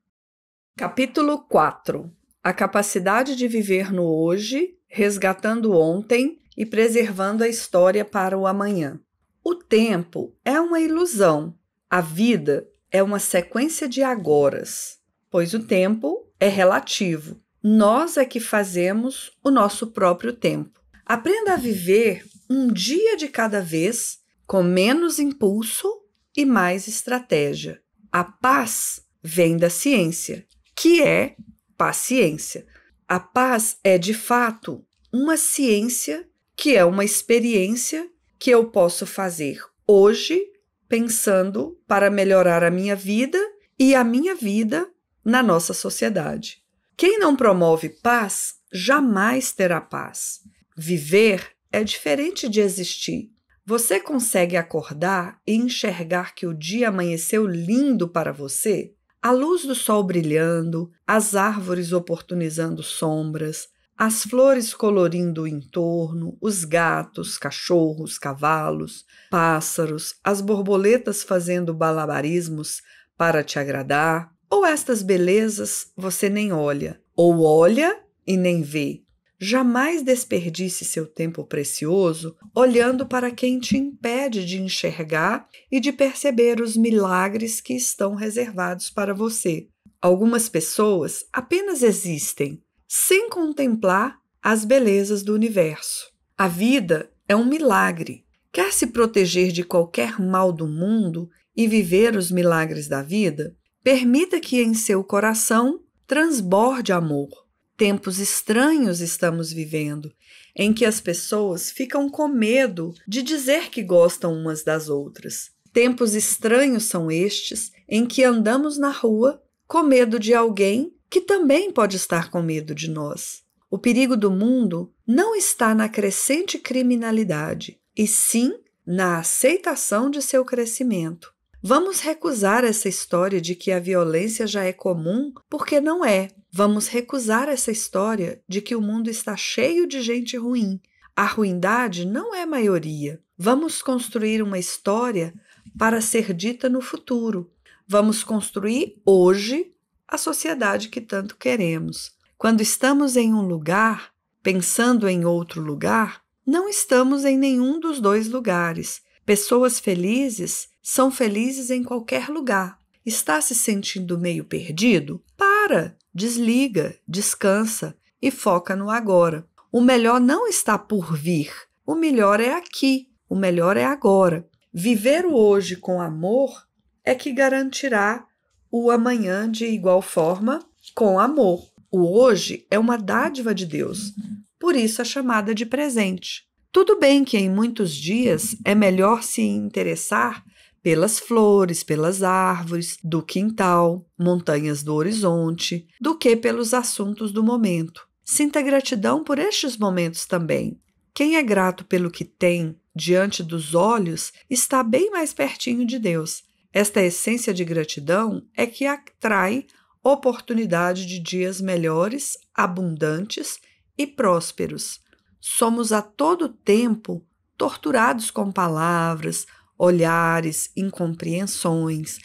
Capítulo 4 A capacidade de viver no hoje, resgatando ontem e preservando a história para o amanhã. O tempo é uma ilusão. A vida é uma sequência de agoras, pois o tempo é relativo. Nós é que fazemos o nosso próprio tempo. Aprenda a viver um dia de cada vez, com menos impulso e mais estratégia. A paz vem da ciência, que é paciência. A paz é de fato uma ciência que é uma experiência que eu posso fazer hoje pensando para melhorar a minha vida e a minha vida na nossa sociedade. Quem não promove paz jamais terá paz. Viver é diferente de existir. Você consegue acordar e enxergar que o dia amanheceu lindo para você? A luz do sol brilhando, as árvores oportunizando sombras, as flores colorindo o entorno, os gatos, cachorros, cavalos, pássaros, as borboletas fazendo balabarismos para te agradar, ou estas belezas você nem olha, ou olha e nem vê. Jamais desperdice seu tempo precioso olhando para quem te impede de enxergar e de perceber os milagres que estão reservados para você. Algumas pessoas apenas existem sem contemplar as belezas do universo. A vida é um milagre. Quer se proteger de qualquer mal do mundo e viver os milagres da vida? Permita que em seu coração transborde amor. Tempos estranhos estamos vivendo, em que as pessoas ficam com medo de dizer que gostam umas das outras. Tempos estranhos são estes em que andamos na rua com medo de alguém que também pode estar com medo de nós. O perigo do mundo não está na crescente criminalidade, e sim na aceitação de seu crescimento. Vamos recusar essa história de que a violência já é comum, porque não é. Vamos recusar essa história de que o mundo está cheio de gente ruim. A ruindade não é maioria. Vamos construir uma história para ser dita no futuro. Vamos construir hoje a sociedade que tanto queremos. Quando estamos em um lugar, pensando em outro lugar, não estamos em nenhum dos dois lugares. Pessoas felizes são felizes em qualquer lugar. Está se sentindo meio perdido? Para, desliga, descansa e foca no agora. O melhor não está por vir, o melhor é aqui, o melhor é agora. Viver o hoje com amor é que garantirá o amanhã de igual forma com amor. O hoje é uma dádiva de Deus, por isso a chamada de presente. Tudo bem que em muitos dias é melhor se interessar pelas flores, pelas árvores, do quintal, montanhas do horizonte, do que pelos assuntos do momento. Sinta gratidão por estes momentos também. Quem é grato pelo que tem diante dos olhos está bem mais pertinho de Deus, esta essência de gratidão é que atrai oportunidade de dias melhores, abundantes e prósperos. Somos a todo tempo torturados com palavras, olhares, incompreensões,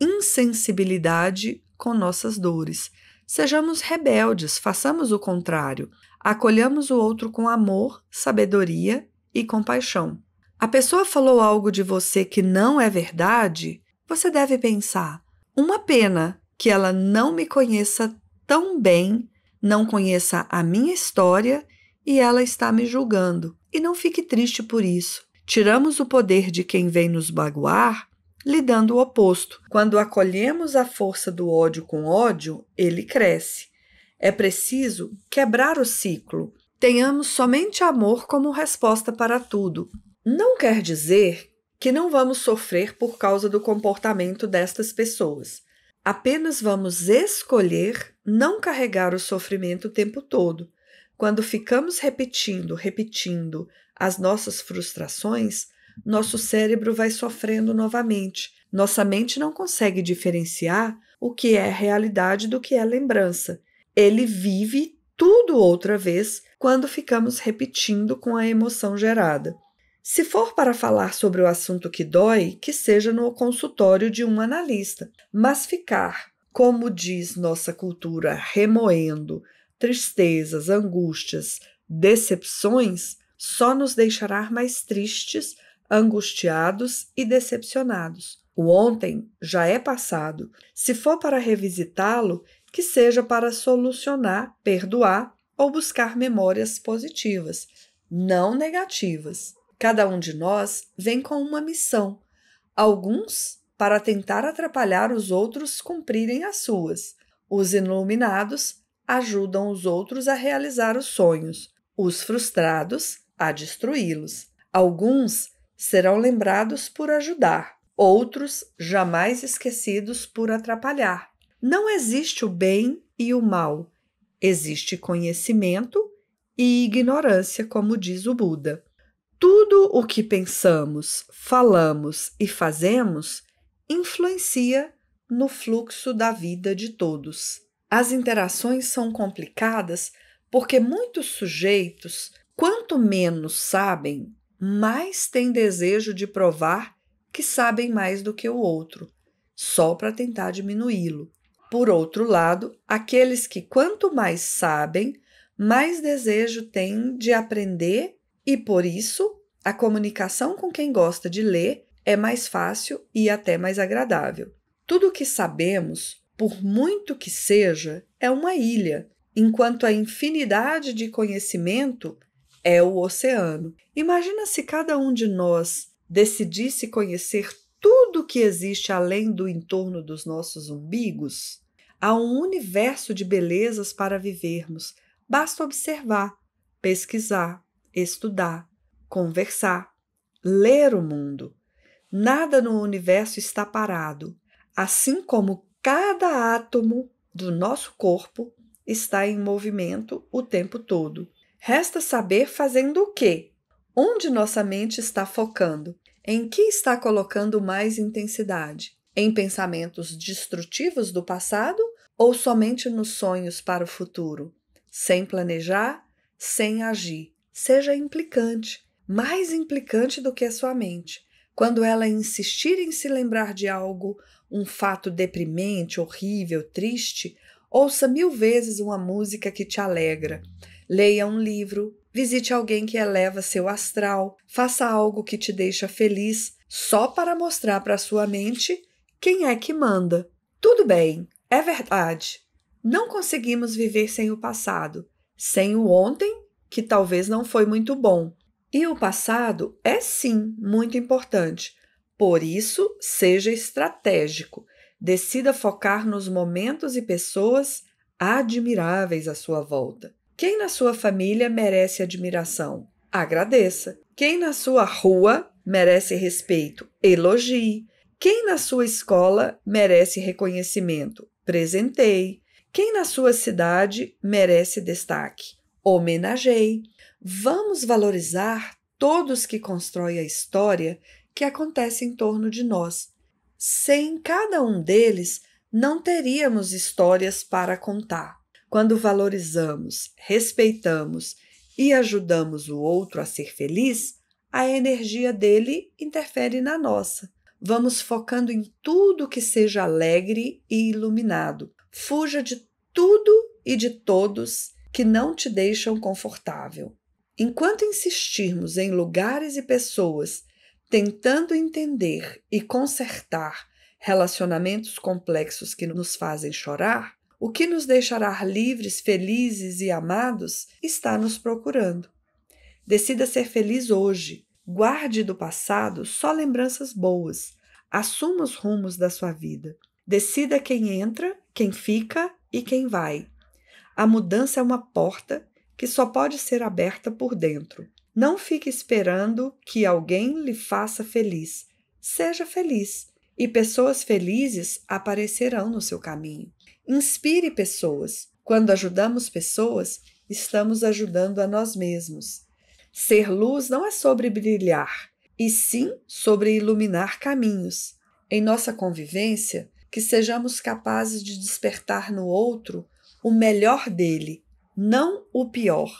insensibilidade com nossas dores. Sejamos rebeldes, façamos o contrário. Acolhamos o outro com amor, sabedoria e compaixão. A pessoa falou algo de você que não é verdade? você deve pensar: uma pena que ela não me conheça tão bem, não conheça a minha história e ela está me julgando. E não fique triste por isso. Tiramos o poder de quem vem nos baguar lidando o oposto. Quando acolhemos a força do ódio com ódio, ele cresce. É preciso quebrar o ciclo. Tenhamos somente amor como resposta para tudo. Não quer dizer que não vamos sofrer por causa do comportamento destas pessoas. Apenas vamos escolher não carregar o sofrimento o tempo todo. Quando ficamos repetindo, repetindo as nossas frustrações, nosso cérebro vai sofrendo novamente. Nossa mente não consegue diferenciar o que é realidade do que é lembrança. Ele vive tudo outra vez quando ficamos repetindo com a emoção gerada. Se for para falar sobre o assunto que dói, que seja no consultório de um analista, mas ficar, como diz nossa cultura, remoendo tristezas, angústias, decepções, só nos deixará mais tristes, angustiados e decepcionados. O ontem já é passado. Se for para revisitá-lo, que seja para solucionar, perdoar ou buscar memórias positivas, não negativas. Cada um de nós vem com uma missão, alguns para tentar atrapalhar os outros cumprirem as suas. Os iluminados ajudam os outros a realizar os sonhos, os frustrados a destruí-los. Alguns serão lembrados por ajudar, outros jamais esquecidos por atrapalhar. Não existe o bem e o mal, existe conhecimento e ignorância, como diz o Buda. Tudo o que pensamos, falamos e fazemos influencia no fluxo da vida de todos. As interações são complicadas porque muitos sujeitos, quanto menos sabem, mais têm desejo de provar que sabem mais do que o outro, só para tentar diminuí-lo. Por outro lado, aqueles que quanto mais sabem, mais desejo têm de aprender e por isso, a comunicação com quem gosta de ler é mais fácil e até mais agradável. Tudo o que sabemos, por muito que seja, é uma ilha, enquanto a infinidade de conhecimento é o oceano. Imagina se cada um de nós decidisse conhecer tudo o que existe além do entorno dos nossos umbigos. Há um universo de belezas para vivermos, basta observar, pesquisar, estudar, conversar, ler o mundo. Nada no universo está parado, assim como cada átomo do nosso corpo está em movimento o tempo todo. Resta saber fazendo o quê? Onde nossa mente está focando? Em que está colocando mais intensidade? Em pensamentos destrutivos do passado ou somente nos sonhos para o futuro? Sem planejar, sem agir seja implicante, mais implicante do que a sua mente. Quando ela insistir em se lembrar de algo, um fato deprimente, horrível, triste, ouça mil vezes uma música que te alegra, leia um livro, visite alguém que eleva seu astral, faça algo que te deixa feliz, só para mostrar para sua mente quem é que manda. Tudo bem, é verdade. Não conseguimos viver sem o passado, sem o ontem que talvez não foi muito bom. E o passado é sim muito importante. Por isso, seja estratégico. Decida focar nos momentos e pessoas admiráveis à sua volta. Quem na sua família merece admiração? Agradeça. Quem na sua rua merece respeito? Elogie. Quem na sua escola merece reconhecimento? Presentei. Quem na sua cidade merece destaque? homenageie. Vamos valorizar todos que constroem a história que acontece em torno de nós. Sem cada um deles, não teríamos histórias para contar. Quando valorizamos, respeitamos e ajudamos o outro a ser feliz, a energia dele interfere na nossa. Vamos focando em tudo que seja alegre e iluminado. Fuja de tudo e de todos que não te deixam confortável. Enquanto insistirmos em lugares e pessoas tentando entender e consertar relacionamentos complexos que nos fazem chorar, o que nos deixará livres, felizes e amados está nos procurando. Decida ser feliz hoje. Guarde do passado só lembranças boas. Assuma os rumos da sua vida. Decida quem entra, quem fica e quem vai. A mudança é uma porta que só pode ser aberta por dentro. Não fique esperando que alguém lhe faça feliz. Seja feliz e pessoas felizes aparecerão no seu caminho. Inspire pessoas. Quando ajudamos pessoas, estamos ajudando a nós mesmos. Ser luz não é sobre brilhar, e sim sobre iluminar caminhos. Em nossa convivência, que sejamos capazes de despertar no outro o melhor dele, não o pior.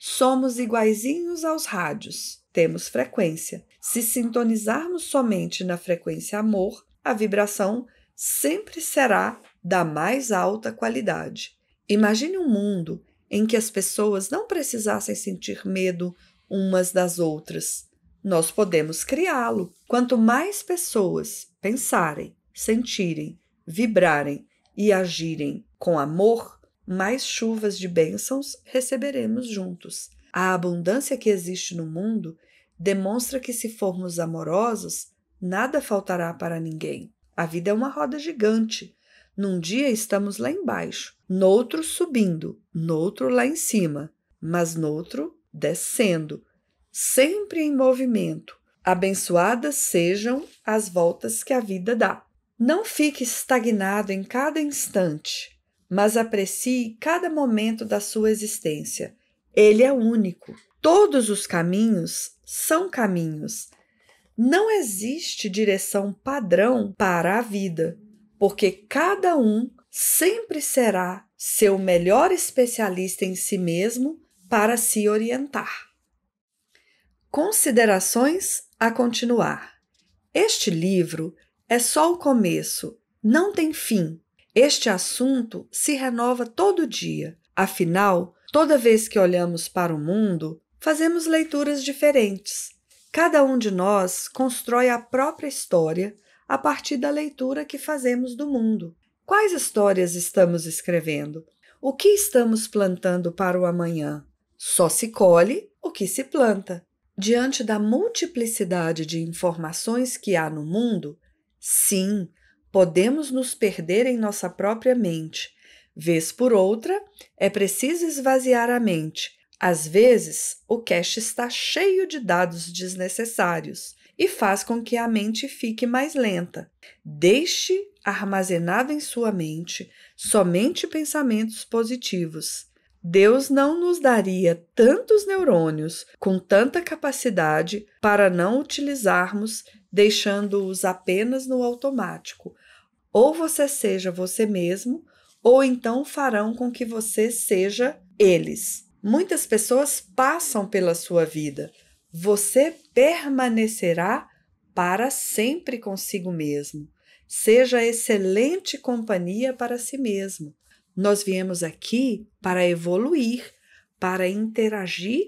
Somos iguaizinhos aos rádios, temos frequência. Se sintonizarmos somente na frequência amor, a vibração sempre será da mais alta qualidade. Imagine um mundo em que as pessoas não precisassem sentir medo umas das outras. Nós podemos criá-lo. Quanto mais pessoas pensarem, sentirem, vibrarem e agirem com amor, mais chuvas de bênçãos receberemos juntos. A abundância que existe no mundo demonstra que, se formos amorosos, nada faltará para ninguém. A vida é uma roda gigante. Num dia estamos lá embaixo, noutro subindo, noutro lá em cima, mas noutro descendo, sempre em movimento. Abençoadas sejam as voltas que a vida dá. Não fique estagnado em cada instante mas aprecie cada momento da sua existência. Ele é único. Todos os caminhos são caminhos. Não existe direção padrão para a vida, porque cada um sempre será seu melhor especialista em si mesmo para se orientar. Considerações a continuar. Este livro é só o começo, não tem fim. Este assunto se renova todo dia, afinal, toda vez que olhamos para o mundo, fazemos leituras diferentes. Cada um de nós constrói a própria história a partir da leitura que fazemos do mundo. Quais histórias estamos escrevendo? O que estamos plantando para o amanhã? Só se colhe o que se planta. Diante da multiplicidade de informações que há no mundo, sim, podemos nos perder em nossa própria mente. Vez por outra, é preciso esvaziar a mente. Às vezes, o cache está cheio de dados desnecessários e faz com que a mente fique mais lenta. Deixe armazenado em sua mente somente pensamentos positivos. Deus não nos daria tantos neurônios com tanta capacidade para não utilizarmos, deixando-os apenas no automático, ou você seja você mesmo, ou então farão com que você seja eles. Muitas pessoas passam pela sua vida. Você permanecerá para sempre consigo mesmo. Seja excelente companhia para si mesmo. Nós viemos aqui para evoluir, para interagir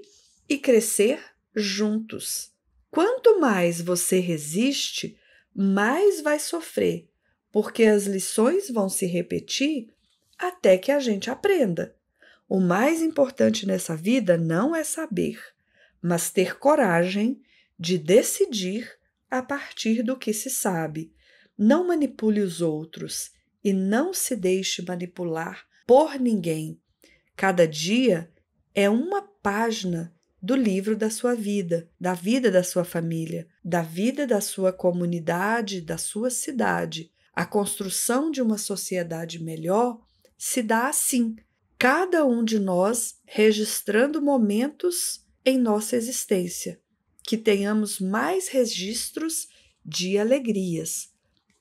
e crescer juntos. Quanto mais você resiste, mais vai sofrer porque as lições vão se repetir até que a gente aprenda. O mais importante nessa vida não é saber, mas ter coragem de decidir a partir do que se sabe. Não manipule os outros e não se deixe manipular por ninguém. Cada dia é uma página do livro da sua vida, da vida da sua família, da vida da sua comunidade, da sua cidade. A construção de uma sociedade melhor se dá assim, cada um de nós registrando momentos em nossa existência, que tenhamos mais registros de alegrias.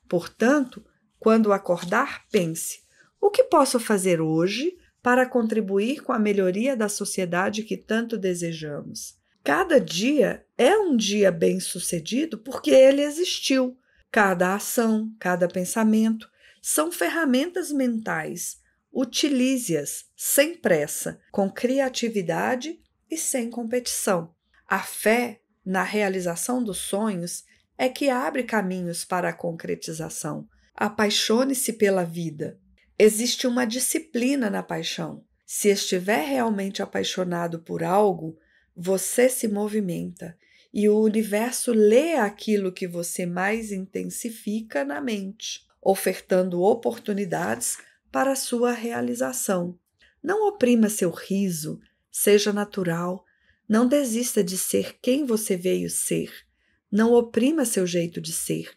Portanto, quando acordar, pense: o que posso fazer hoje para contribuir com a melhoria da sociedade que tanto desejamos? Cada dia é um dia bem-sucedido porque ele existiu Cada ação, cada pensamento são ferramentas mentais. Utilize-as sem pressa, com criatividade e sem competição. A fé na realização dos sonhos é que abre caminhos para a concretização. Apaixone-se pela vida. Existe uma disciplina na paixão. Se estiver realmente apaixonado por algo, você se movimenta, e o universo lê aquilo que você mais intensifica na mente, ofertando oportunidades para sua realização. Não oprima seu riso, seja natural, não desista de ser quem você veio ser, não oprima seu jeito de ser.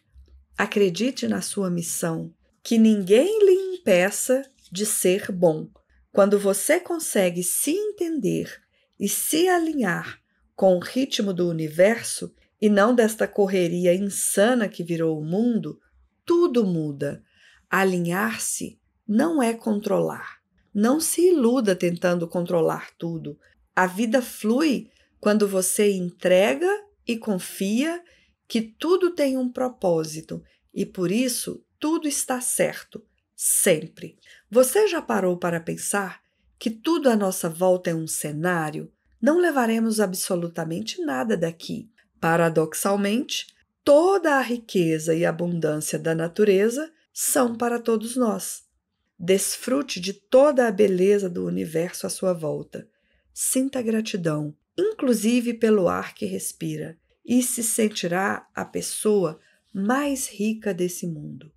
Acredite na sua missão, que ninguém lhe impeça de ser bom. Quando você consegue se entender e se alinhar com o ritmo do universo e não desta correria insana que virou o mundo, tudo muda. Alinhar-se não é controlar. Não se iluda tentando controlar tudo. A vida flui quando você entrega e confia que tudo tem um propósito e por isso tudo está certo, sempre. Você já parou para pensar que tudo à nossa volta é um cenário? não levaremos absolutamente nada daqui. Paradoxalmente, toda a riqueza e abundância da natureza são para todos nós. Desfrute de toda a beleza do universo à sua volta. Sinta gratidão, inclusive pelo ar que respira, e se sentirá a pessoa mais rica desse mundo.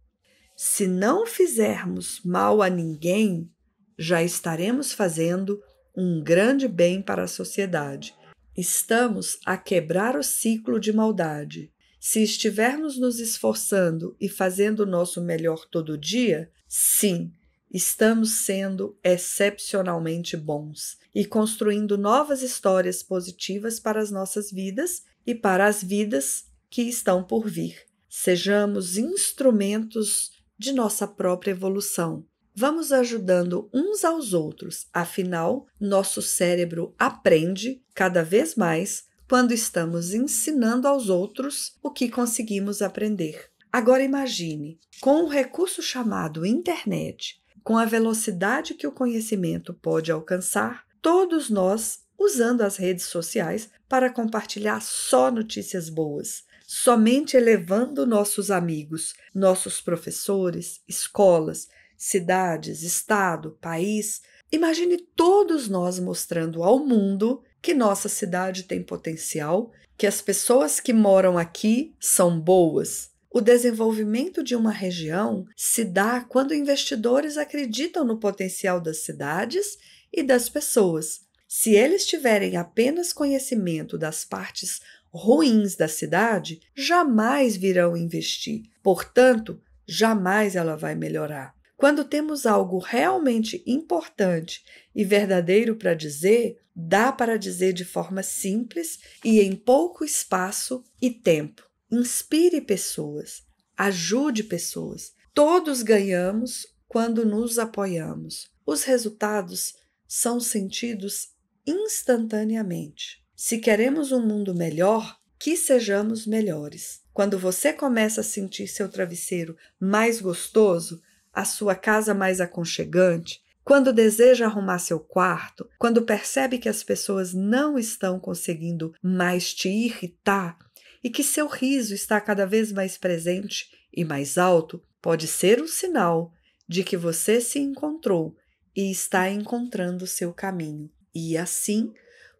Se não fizermos mal a ninguém, já estaremos fazendo um grande bem para a sociedade. Estamos a quebrar o ciclo de maldade. Se estivermos nos esforçando e fazendo o nosso melhor todo dia, sim, estamos sendo excepcionalmente bons e construindo novas histórias positivas para as nossas vidas e para as vidas que estão por vir. Sejamos instrumentos de nossa própria evolução vamos ajudando uns aos outros, afinal, nosso cérebro aprende cada vez mais quando estamos ensinando aos outros o que conseguimos aprender. Agora imagine, com um recurso chamado internet, com a velocidade que o conhecimento pode alcançar, todos nós usando as redes sociais para compartilhar só notícias boas, somente elevando nossos amigos, nossos professores, escolas, cidades, estado, país. Imagine todos nós mostrando ao mundo que nossa cidade tem potencial, que as pessoas que moram aqui são boas. O desenvolvimento de uma região se dá quando investidores acreditam no potencial das cidades e das pessoas. Se eles tiverem apenas conhecimento das partes ruins da cidade, jamais virão investir, portanto, jamais ela vai melhorar. Quando temos algo realmente importante e verdadeiro para dizer, dá para dizer de forma simples e em pouco espaço e tempo. Inspire pessoas, ajude pessoas. Todos ganhamos quando nos apoiamos. Os resultados são sentidos instantaneamente. Se queremos um mundo melhor, que sejamos melhores. Quando você começa a sentir seu travesseiro mais gostoso, a sua casa mais aconchegante, quando deseja arrumar seu quarto, quando percebe que as pessoas não estão conseguindo mais te irritar e que seu riso está cada vez mais presente e mais alto, pode ser um sinal de que você se encontrou e está encontrando seu caminho. E assim,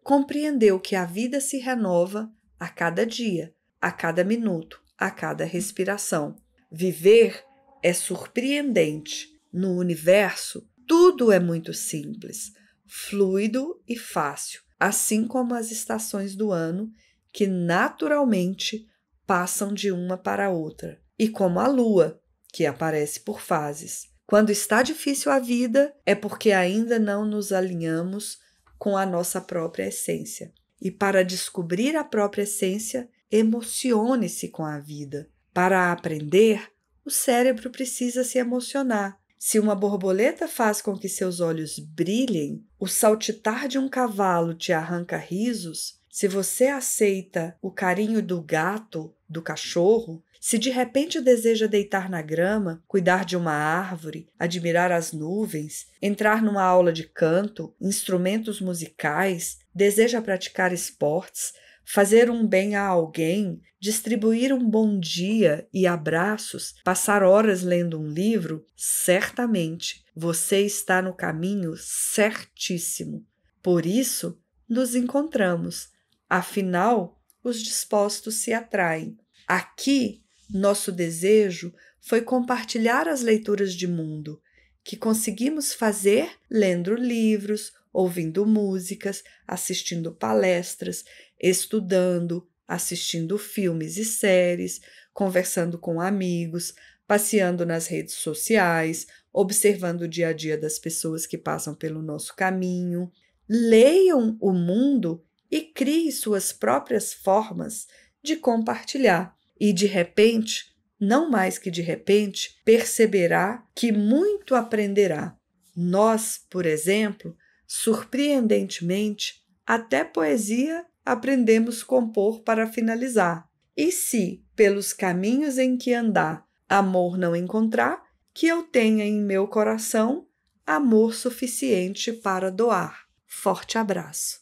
compreendeu que a vida se renova a cada dia, a cada minuto, a cada respiração. Viver é surpreendente. No universo, tudo é muito simples, fluido e fácil, assim como as estações do ano que naturalmente passam de uma para outra, e como a lua, que aparece por fases. Quando está difícil a vida, é porque ainda não nos alinhamos com a nossa própria essência. E para descobrir a própria essência, emocione-se com a vida. Para aprender, o cérebro precisa se emocionar. Se uma borboleta faz com que seus olhos brilhem, o saltitar de um cavalo te arranca risos, se você aceita o carinho do gato, do cachorro, se de repente deseja deitar na grama, cuidar de uma árvore, admirar as nuvens, entrar numa aula de canto, instrumentos musicais, deseja praticar esportes, fazer um bem a alguém, distribuir um bom dia e abraços, passar horas lendo um livro, certamente você está no caminho certíssimo. Por isso, nos encontramos. Afinal, os dispostos se atraem. Aqui, nosso desejo foi compartilhar as leituras de mundo que conseguimos fazer lendo livros, ouvindo músicas, assistindo palestras estudando, assistindo filmes e séries, conversando com amigos, passeando nas redes sociais, observando o dia a dia das pessoas que passam pelo nosso caminho. Leiam o mundo e criem suas próprias formas de compartilhar. E de repente, não mais que de repente, perceberá que muito aprenderá. Nós, por exemplo, surpreendentemente, até poesia aprendemos compor para finalizar. E se, pelos caminhos em que andar, amor não encontrar, que eu tenha em meu coração amor suficiente para doar. Forte abraço.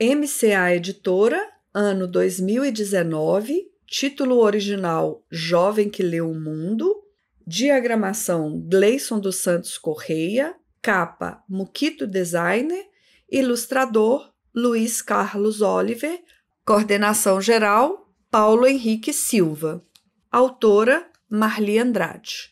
MCA Editora, ano 2019, título original Jovem que Leu o Mundo, diagramação Gleison dos Santos Correia, capa Muquito Designer, ilustrador Luiz Carlos Oliver, coordenação geral, Paulo Henrique Silva, autora Marli Andrade.